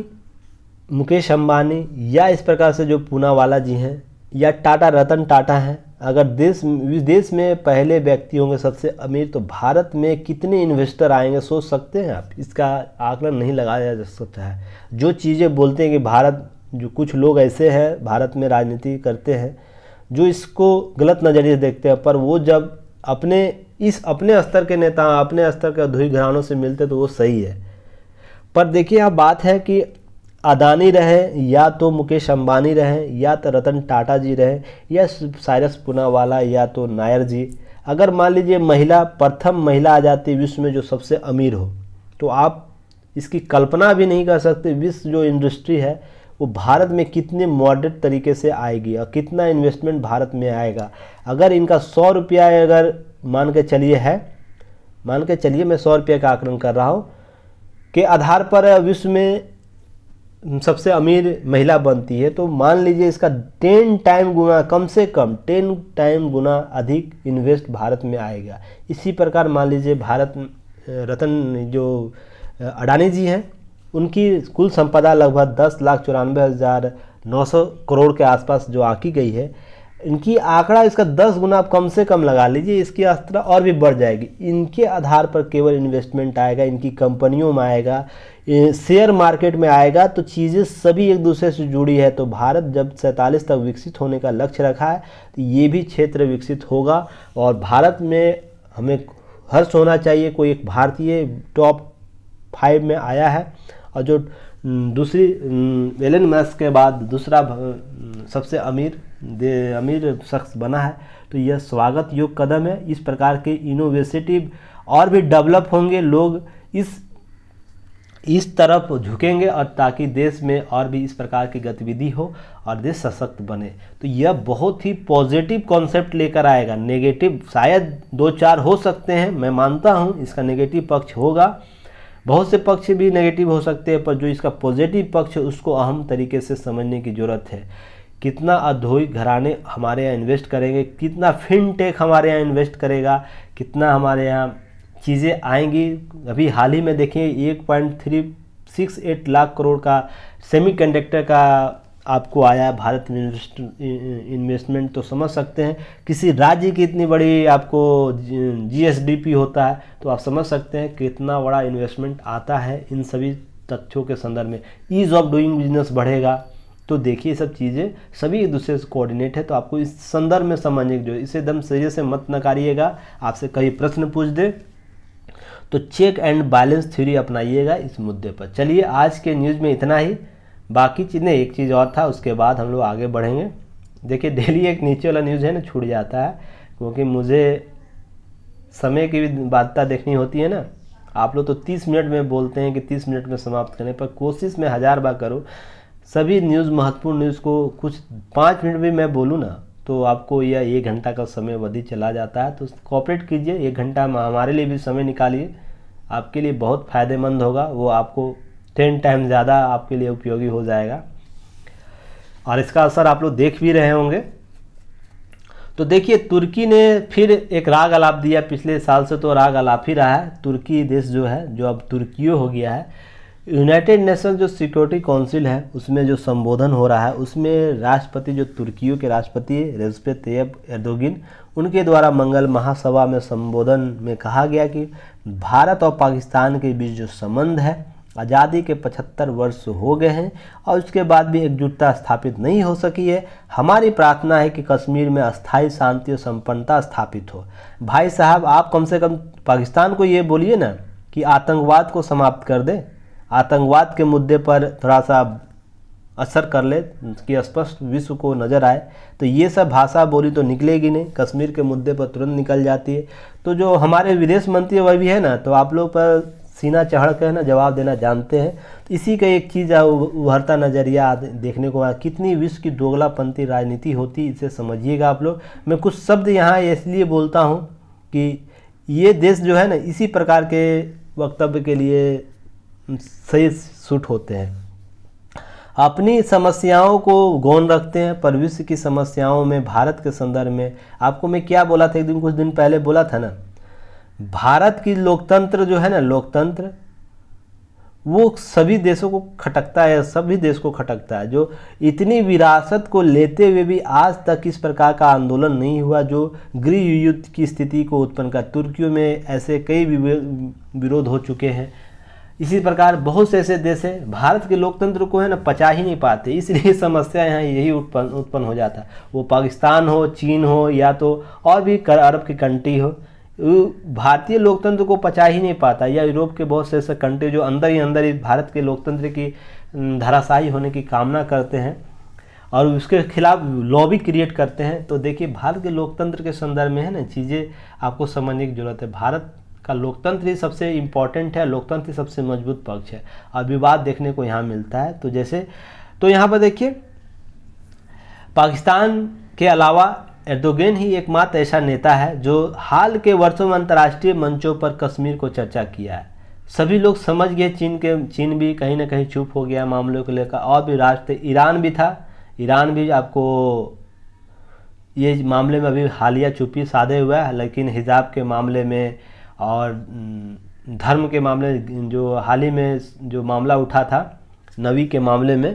मुकेश अंबानी या इस प्रकार से जो पूनावाला जी हैं या टाटा रतन टाटा हैं अगर देश देश में पहले व्यक्ति होंगे सबसे अमीर तो भारत में कितने इन्वेस्टर आएंगे सोच सकते हैं आप इसका आकलन नहीं लगाया जा सकता है जो चीज़ें बोलते हैं कि भारत जो कुछ लोग ऐसे हैं भारत में राजनीति करते हैं जो इसको गलत नज़रिए देखते हैं पर वो जब अपने इस अपने स्तर के नेता अपने स्तर के अधूरी घरानों से मिलते तो वो सही है पर देखिए यहाँ बात है कि अदानी रहे या तो मुकेश अंबानी रहे या तो रतन टाटा जी रहे या साइरस पुनावाला या तो नायर जी अगर मान लीजिए महिला प्रथम महिला आ जाती विश्व में जो सबसे अमीर हो तो आप इसकी कल्पना भी नहीं कर सकते विश्व जो इंडस्ट्री है वो भारत में कितने मॉडरेट तरीके से आएगी और कितना इन्वेस्टमेंट भारत में आएगा अगर इनका सौ रुपया अगर मान के चलिए है मान के चलिए मैं सौ रुपये का आकलन कर रहा हूँ के आधार पर विश्व में सबसे अमीर महिला बनती है तो मान लीजिए इसका टेन टाइम गुना कम से कम टेन टाइम गुना अधिक इन्वेस्ट भारत में आएगा इसी प्रकार मान लीजिए भारत रतन जो अडानी जी हैं उनकी कुल संपदा लगभग दस लाख चौरानवे हज़ार नौ सौ करोड़ के आसपास जो आकी गई है इनकी आंकड़ा इसका दस गुना आप कम से कम लगा लीजिए इसकी अस्त्र और भी बढ़ जाएगी इनके आधार पर केवल इन्वेस्टमेंट आएगा इनकी कंपनियों में आएगा शेयर मार्केट में आएगा तो चीज़ें सभी एक दूसरे से जुड़ी है तो भारत जब सैंतालीस तक विकसित होने का लक्ष्य रखा है तो ये भी क्षेत्र विकसित होगा और भारत में हमें हर्ष होना चाहिए कोई एक भारतीय टॉप फाइव में आया है और जो दूसरी एलन मस्क के बाद दूसरा सबसे अमीर अमीर शख्स बना है तो यह स्वागत योग कदम है इस प्रकार के इनोवेटिव और भी डेवलप होंगे लोग इस इस तरफ झुकेंगे और ताकि देश में और भी इस प्रकार की गतिविधि हो और देश सशक्त बने तो यह बहुत ही पॉजिटिव कॉन्सेप्ट लेकर आएगा नेगेटिव शायद दो चार हो सकते हैं मैं मानता हूँ इसका नेगेटिव पक्ष होगा बहुत से पक्ष भी नेगेटिव हो सकते हैं पर जो इसका पॉजिटिव पक्ष है उसको अहम तरीके से समझने की ज़रूरत है कितना औद्योगिक घराने हमारे यहाँ इन्वेस्ट करेंगे कितना फिनटेक हमारे यहाँ इन्वेस्ट करेगा कितना हमारे यहाँ चीज़ें आएंगी अभी हाल ही में देखें एक point three six eight lakh crore का सेमीकंडक्टर का आपको आया भारत इन्वेस्टमेंट तो समझ सकते हैं किसी राज्य की इतनी बड़ी आपको जीएसडीपी होता है तो आप समझ सकते हैं कितना बड़ा इन्वेस्टमेंट आता है इन सभी तथ्यों के संदर्भ में ईज़ ऑफ डूइंग बिजनेस बढ़ेगा तो देखिए सब चीज़ें सभी एक दूसरे से कोऑर्डिनेट है तो आपको इस संदर्भ में समझने की जो इसे एकदम सीरियस से मत नकारिएगा आपसे कई प्रश्न पूछ दे तो चेक एंड बैलेंस थ्योरी अपनाइएगा इस मुद्दे पर चलिए आज के न्यूज़ में इतना ही बाकी चीज़ नहीं एक चीज़ और था उसके बाद हम लोग आगे बढ़ेंगे देखिए डेली एक नीचे वाला न्यूज़ है ना छूट जाता है क्योंकि मुझे समय की भी बाध्यता देखनी होती है ना आप लोग तो 30 मिनट में बोलते हैं कि 30 मिनट में समाप्त करने पर कोशिश मैं हज़ार बार करूँ सभी न्यूज़ महत्वपूर्ण न्यूज़ को कुछ पाँच मिनट भी मैं बोलूँ ना तो आपको यह एक घंटा का समय वधि चला जाता है तो कॉपरेट कीजिए एक घंटा हमारे लिए भी समय निकालिए आपके लिए बहुत फ़ायदेमंद होगा वो आपको टेन टाइम ज़्यादा आपके लिए उपयोगी हो जाएगा और इसका असर आप लोग देख भी रहे होंगे तो देखिए तुर्की ने फिर एक राग अलाप दिया पिछले साल से तो राग अलाप ही रहा है तुर्की देश जो है जो अब तुर्कियो हो गया है यूनाइटेड नेशन जो सिक्योरिटी काउंसिल है उसमें जो संबोधन हो रहा है उसमें राष्ट्रपति जो तुर्कियों के राष्ट्रपति रेजपे तैयब एर्दोगिन उनके द्वारा मंगल महासभा में संबोधन में कहा गया कि भारत और पाकिस्तान के बीच जो संबंध है आज़ादी के 75 वर्ष हो गए हैं और उसके बाद भी एकजुटता स्थापित नहीं हो सकी है हमारी प्रार्थना है कि कश्मीर में अस्थायी शांति और संपन्नता स्थापित हो भाई साहब आप कम से कम पाकिस्तान को ये बोलिए ना कि आतंकवाद को समाप्त कर दे आतंकवाद के मुद्दे पर थोड़ा सा असर कर ले कि स्पष्ट विश्व को नज़र आए तो ये सब भाषा बोली तो निकलेगी नहीं कश्मीर के मुद्दे पर तुरंत निकल जाती है तो जो हमारे विदेश मंत्री वह भी है ना तो आप लोग पर सीना चढ़ कर ना जवाब देना जानते हैं तो इसी का एक चीज़ उभरता नज़रिया देखने को कितनी विश्व की दोगलापंथी राजनीति होती इसे समझिएगा आप लोग मैं कुछ शब्द यहाँ इसलिए बोलता हूँ कि ये देश जो है ना इसी प्रकार के वक्तव्य के लिए सही सूट होते हैं अपनी समस्याओं को गौन रखते हैं पर विश्व की समस्याओं में भारत के संदर्भ में आपको मैं क्या बोला था एक दिन कुछ दिन पहले बोला था ना भारत की लोकतंत्र जो है ना लोकतंत्र वो सभी देशों को खटकता है सभी देश को खटकता है जो इतनी विरासत को लेते हुए भी आज तक इस प्रकार का आंदोलन नहीं हुआ जो गृह युद्ध की स्थिति को उत्पन्न कर तुर्कियों में ऐसे कई विरोध हो चुके हैं इसी प्रकार बहुत से ऐसे देश हैं भारत के लोकतंत्र को है ना पचा ही नहीं पाते इसलिए समस्या यहाँ यही उत्पन्न उत्पन्न हो जाता वो पाकिस्तान हो चीन हो या तो और भी अरब की कंट्री हो भारतीय लोकतंत्र को पचा ही नहीं पाता या यूरोप के बहुत से ऐसे कंट्री जो अंदर ही अंदर ही भारत के लोकतंत्र की धराशाही होने की कामना करते हैं और उसके खिलाफ लॉबी क्रिएट करते हैं तो देखिए भारत के लोकतंत्र के संदर्भ में है ना चीज़ें आपको समझने की ज़रूरत है भारत का लोकतंत्र ही सबसे इम्पॉर्टेंट है लोकतंत्र सबसे मजबूत पक्ष है और विवाद देखने को यहाँ मिलता है तो जैसे तो यहाँ पर देखिए पाकिस्तान के अलावा एर्दोगेन ही एकमात्र ऐसा नेता है जो हाल के वर्षों में अंतर्राष्ट्रीय मंचों पर कश्मीर को चर्चा किया है सभी लोग समझ गए चीन के चीन भी कहीं ना कहीं चुप हो गया मामलों को लेकर और भी राष्ट्र ईरान भी था ईरान भी आपको ये मामले में अभी हालिया चुप्पी साधे हुआ है लेकिन हिजाब के मामले में और धर्म के मामले जो हाल ही में जो मामला उठा था नवी के मामले में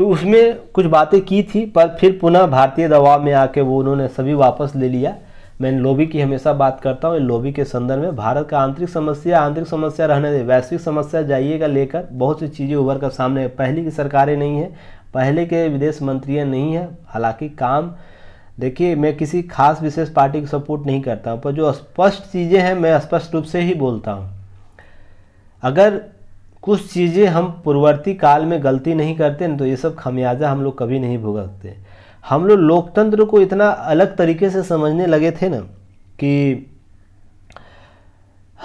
तो उसमें कुछ बातें की थी पर फिर पुनः भारतीय दबाव में आके वो उन्होंने सभी वापस ले लिया मैं लोबी की हमेशा बात करता हूँ लोबी के संदर्भ में भारत का आंतरिक समस्या आंतरिक समस्या रहने दे वैश्विक समस्या जाइएगा लेकर बहुत सी चीज़ें उभर कर सामने पहले की सरकारें नहीं हैं पहले के विदेश मंत्रियाँ नहीं हैं हालांकि काम देखिए मैं किसी खास विशेष पार्टी को सपोर्ट नहीं करता हूँ पर जो स्पष्ट चीज़ें हैं मैं स्पष्ट रूप से ही बोलता हूँ अगर कुछ चीज़ें हम पूर्ववर्ती काल में गलती नहीं करते न तो ये सब खमियाजा हम लोग कभी नहीं भुगतते हम लोग लोकतंत्र को इतना अलग तरीके से समझने लगे थे ना कि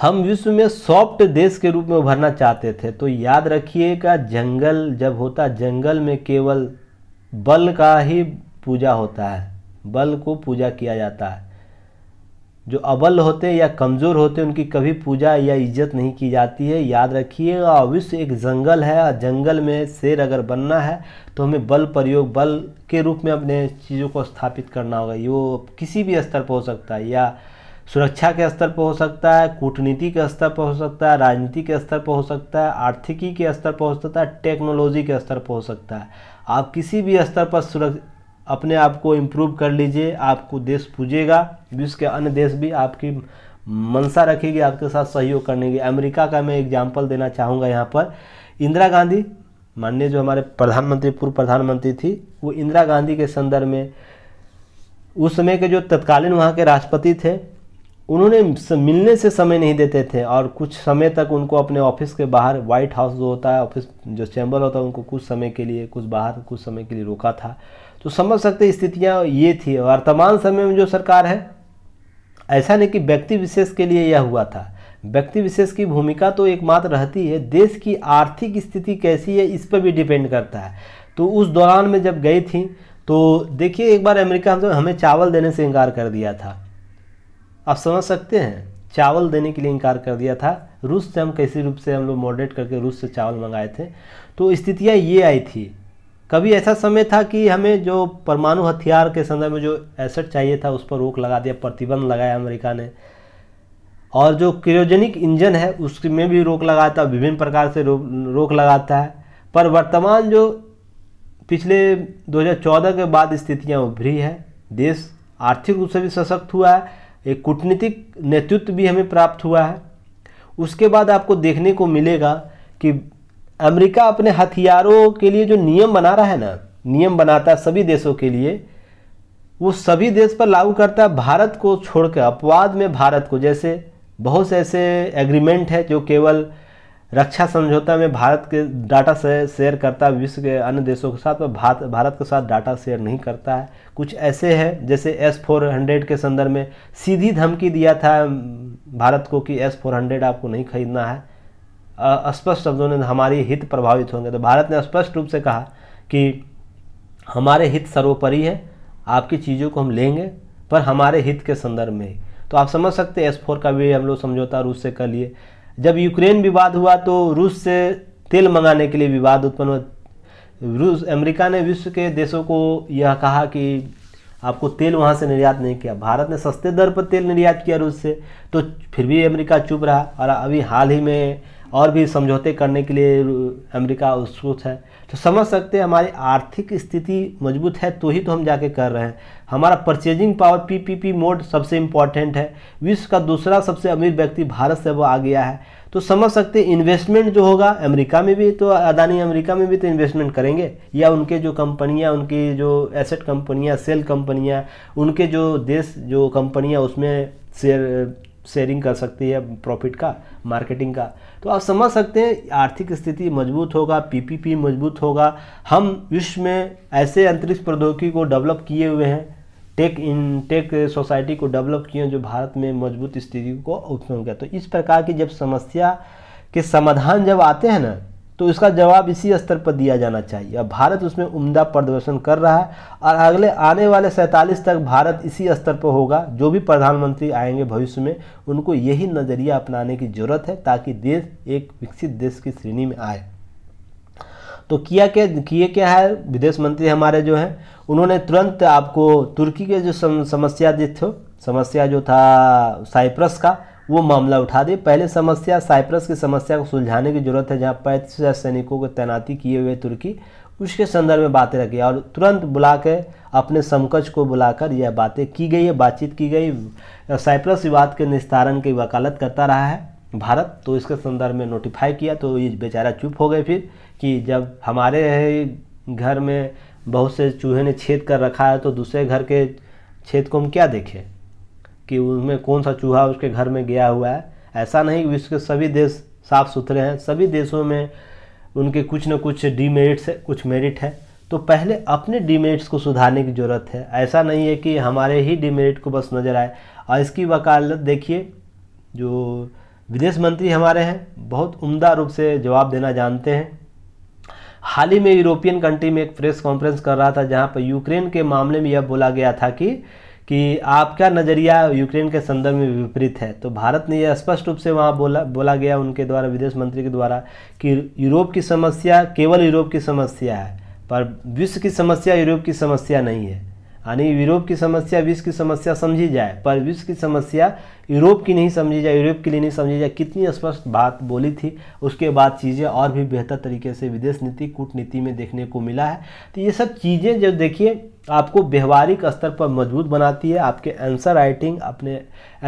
हम विश्व में सॉफ्ट देश के रूप में उभरना चाहते थे तो याद रखिएगा जंगल जब होता जंगल में केवल बल का ही पूजा होता है बल को पूजा किया जाता है जो अबल होते या कमज़ोर होते उनकी कभी पूजा या इज्जत नहीं की जाती है याद रखिएगा विश्व एक जंगल है और जंगल में शेर अगर बनना है तो हमें बल प्रयोग बल के रूप में अपने चीज़ों को स्थापित करना होगा ये वो किसी भी स्तर पर हो सकता है या सुरक्षा के स्तर पर हो सकता है कूटनीति के स्तर पर हो सकता है राजनीति के स्तर पर हो सकता है आर्थिकी के स्तर पर हो सकता है टेक्नोलॉजी के स्तर पर हो सकता है आप किसी भी स्तर पर सुरक्षा अपने आप को इम्प्रूव कर लीजिए आपको देश पूजेगा विश्व के अन्य देश भी आपकी मनसा रखेगी आपके साथ सहयोग करने की अमेरिका का मैं एग्जाम्पल देना चाहूँगा यहाँ पर इंदिरा गांधी माननीय जो हमारे प्रधानमंत्री पूर्व प्रधानमंत्री थी वो इंदिरा गांधी के संदर्भ में उस समय के जो तत्कालीन वहाँ के राष्ट्रपति थे उन्होंने मिलने से समय नहीं देते थे और कुछ समय तक उनको अपने ऑफिस के बाहर व्हाइट हाउस जो होता है ऑफिस जो चैम्बर होता है उनको कुछ समय के लिए कुछ बाहर कुछ समय के लिए रोका था तो समझ सकते स्थितियाँ ये थी वर्तमान समय में जो सरकार है ऐसा नहीं कि व्यक्ति विशेष के लिए यह हुआ था व्यक्ति विशेष की भूमिका तो एकमात्र रहती है देश की आर्थिक स्थिति कैसी है इस पर भी डिपेंड करता है तो उस दौरान में जब गई थी तो देखिए एक बार अमेरिका हमसे हमें चावल देने से इनकार कर दिया था आप समझ सकते हैं चावल देने के लिए इनकार कर दिया था रूस से हम कैसे रूप से हम लोग मॉडरेट करके रूस से चावल मंगाए थे तो स्थितियाँ ये आई थी कभी ऐसा समय था कि हमें जो परमाणु हथियार के संदर्भ में जो एसेट चाहिए था उस पर रोक लगा दिया प्रतिबंध लगाया अमेरिका ने और जो क्रियोजेनिक इंजन है उसमें भी रोक लगाता है विभिन्न प्रकार से रो, रोक लगाता है पर वर्तमान जो पिछले 2014 के बाद स्थितियां उभरी है देश आर्थिक रूप से भी सशक्त हुआ है एक कूटनीतिक नेतृत्व भी हमें प्राप्त हुआ है उसके बाद आपको देखने को मिलेगा कि अमेरिका अपने हथियारों के लिए जो नियम बना रहा है ना नियम बनाता है सभी देशों के लिए वो सभी देश पर लागू करता है भारत को छोड़कर अपवाद में भारत को जैसे बहुत से ऐसे एग्रीमेंट है जो केवल रक्षा समझौता में भारत के डाटा से शेयर करता है विश्व के अन्य देशों के साथ पर भारत भारत के साथ डाटा शेयर नहीं करता है कुछ ऐसे हैं जैसे एस फोर हंड्रेड के संदर्भ में सीधी धमकी दिया था भारत को कि एस फोर हंड्रेड आपको नहीं खरीदना है स्पष्ट शब्दों ने हमारे हित प्रभावित होंगे तो भारत ने स्पष्ट रूप से कहा कि हमारे हित सर्वोपरि है आपकी चीज़ों को हम लेंगे पर हमारे हित के संदर्भ में तो आप समझ सकते हैं एस फोर का भी हम लोग समझौता रूस से कर लिए जब यूक्रेन विवाद हुआ तो रूस से तेल मंगाने के लिए विवाद उत्पन्न हुआ रूस अमेरिका ने विश्व के देशों को यह कहा कि आपको तेल वहाँ से निर्यात नहीं किया भारत ने सस्ते दर पर तेल निर्यात किया रूस से तो फिर भी अमेरिका चुप रहा और अभी हाल ही में और भी समझौते करने के लिए अमेरिका उत्सुक है तो समझ सकते हैं हमारी आर्थिक स्थिति मजबूत है तो ही तो हम जाके कर रहे हैं हमारा परचेजिंग पावर पीपीपी मोड सबसे इम्पॉर्टेंट है विश्व का दूसरा सबसे अमीर व्यक्ति भारत से वो आ गया है तो समझ सकते हैं इन्वेस्टमेंट जो होगा अमेरिका में भी तो अदानी अमेरिका में भी तो इन्वेस्टमेंट करेंगे या उनके जो कंपनियां उनकी जो एसेट कंपनियां सेल कंपनियां उनके जो देश जो कंपनियां उसमें शेयर शेयरिंग कर सकती है प्रॉफिट का मार्केटिंग का तो आप समझ सकते हैं आर्थिक स्थिति मजबूत होगा पीपीपी मजबूत होगा हम विश्व में ऐसे अंतरिक्ष प्रौद्योगिकी को डेवलप किए हुए हैं टेक इन टेक सोसाइटी को डेवलप किए जो भारत में मजबूत स्थिति को उत्पन्न किया तो इस प्रकार की जब समस्या के समाधान जब आते हैं ना तो इसका जवाब इसी स्तर पर दिया जाना चाहिए अब भारत उसमें उम्दा प्रदर्शन कर रहा है और अगले आने वाले सैंतालीस तक भारत इसी स्तर पर होगा जो भी प्रधानमंत्री आएंगे भविष्य में उनको यही नज़रिया अपनाने की ज़रूरत है ताकि देश एक विकसित देश की श्रेणी में आए तो किया के किए क्या है विदेश मंत्री हमारे जो हैं उन्होंने तुरंत आपको तुर्की के जो समस्या जो समस्या जो था साइप्रस का वो मामला उठा दे पहले समस्या साइप्रस की समस्या को सुलझाने की जरूरत है जहाँ पैंतीस हज़ार सैनिकों को तैनाती किए हुए तुर्की उसके संदर्भ में बातें रखी और तुरंत बुला के अपने समकक्ष को बुलाकर यह बातें की गई है बातचीत की गई साइप्रस विवाद के निस्तारण की वकालत करता रहा है भारत तो इसके संदर्भ में नोटिफाई किया तो ये बेचारा चुप हो गए फिर कि जब हमारे घर में बहुत से चूहे ने छेद कर रखा है तो दूसरे घर के छेद को हम क्या देखें कि उसमें कौन सा चूहा उसके घर में गया हुआ है ऐसा नहीं कि विश्व के सभी देश साफ़ सुथरे हैं सभी देशों में उनके कुछ न कुछ डीमेरिट्स है कुछ मेरिट है तो पहले अपने डीमेरिट्स को सुधारने की ज़रूरत है ऐसा नहीं है कि हमारे ही डीमेरिट को बस नज़र आए और इसकी वकालत देखिए जो विदेश मंत्री हमारे हैं बहुत उम्दा रूप से जवाब देना जानते हैं हाल ही में यूरोपियन कंट्री में एक प्रेस कॉन्फ्रेंस कर रहा था जहाँ पर यूक्रेन के मामले में यह बोला गया था कि कि आपका नज़रिया यूक्रेन के संदर्भ में विपरीत है तो भारत ने यह स्पष्ट रूप से वहाँ बोला बोला गया उनके द्वारा विदेश मंत्री के द्वारा कि यूरोप की समस्या केवल यूरोप की समस्या है पर विश्व की समस्या यूरोप की समस्या नहीं है यानी यूरोप की समस्या विश्व की समस्या समझी जाए पर विश्व की समस्या यूरोप की नहीं समझी जाए यूरोप के लिए नहीं समझी जाए कितनी स्पष्ट बात बोली थी उसके बाद चीज़ें और भी बेहतर तरीके से विदेश नीति कूटनीति में देखने को मिला है तो ये सब चीज़ें जब देखिए आपको व्यवहारिक स्तर पर मजबूत बनाती है आपके आंसर राइटिंग अपने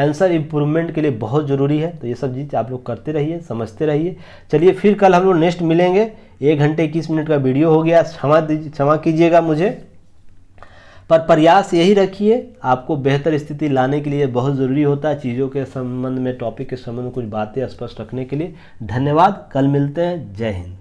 आंसर इम्प्रूवमेंट के लिए बहुत ज़रूरी है तो ये सब चीज़ आप लोग करते रहिए समझते रहिए चलिए फिर कल हम लोग नेक्स्ट मिलेंगे एक घंटे इक्कीस मिनट का वीडियो हो गया क्षमा दीजिए क्षमा कीजिएगा मुझे पर प्रयास यही रखिए आपको बेहतर स्थिति लाने के लिए बहुत ज़रूरी होता है चीज़ों के संबंध में टॉपिक के संबंध में कुछ बातें स्पष्ट रखने के लिए धन्यवाद कल मिलते हैं जय हिंद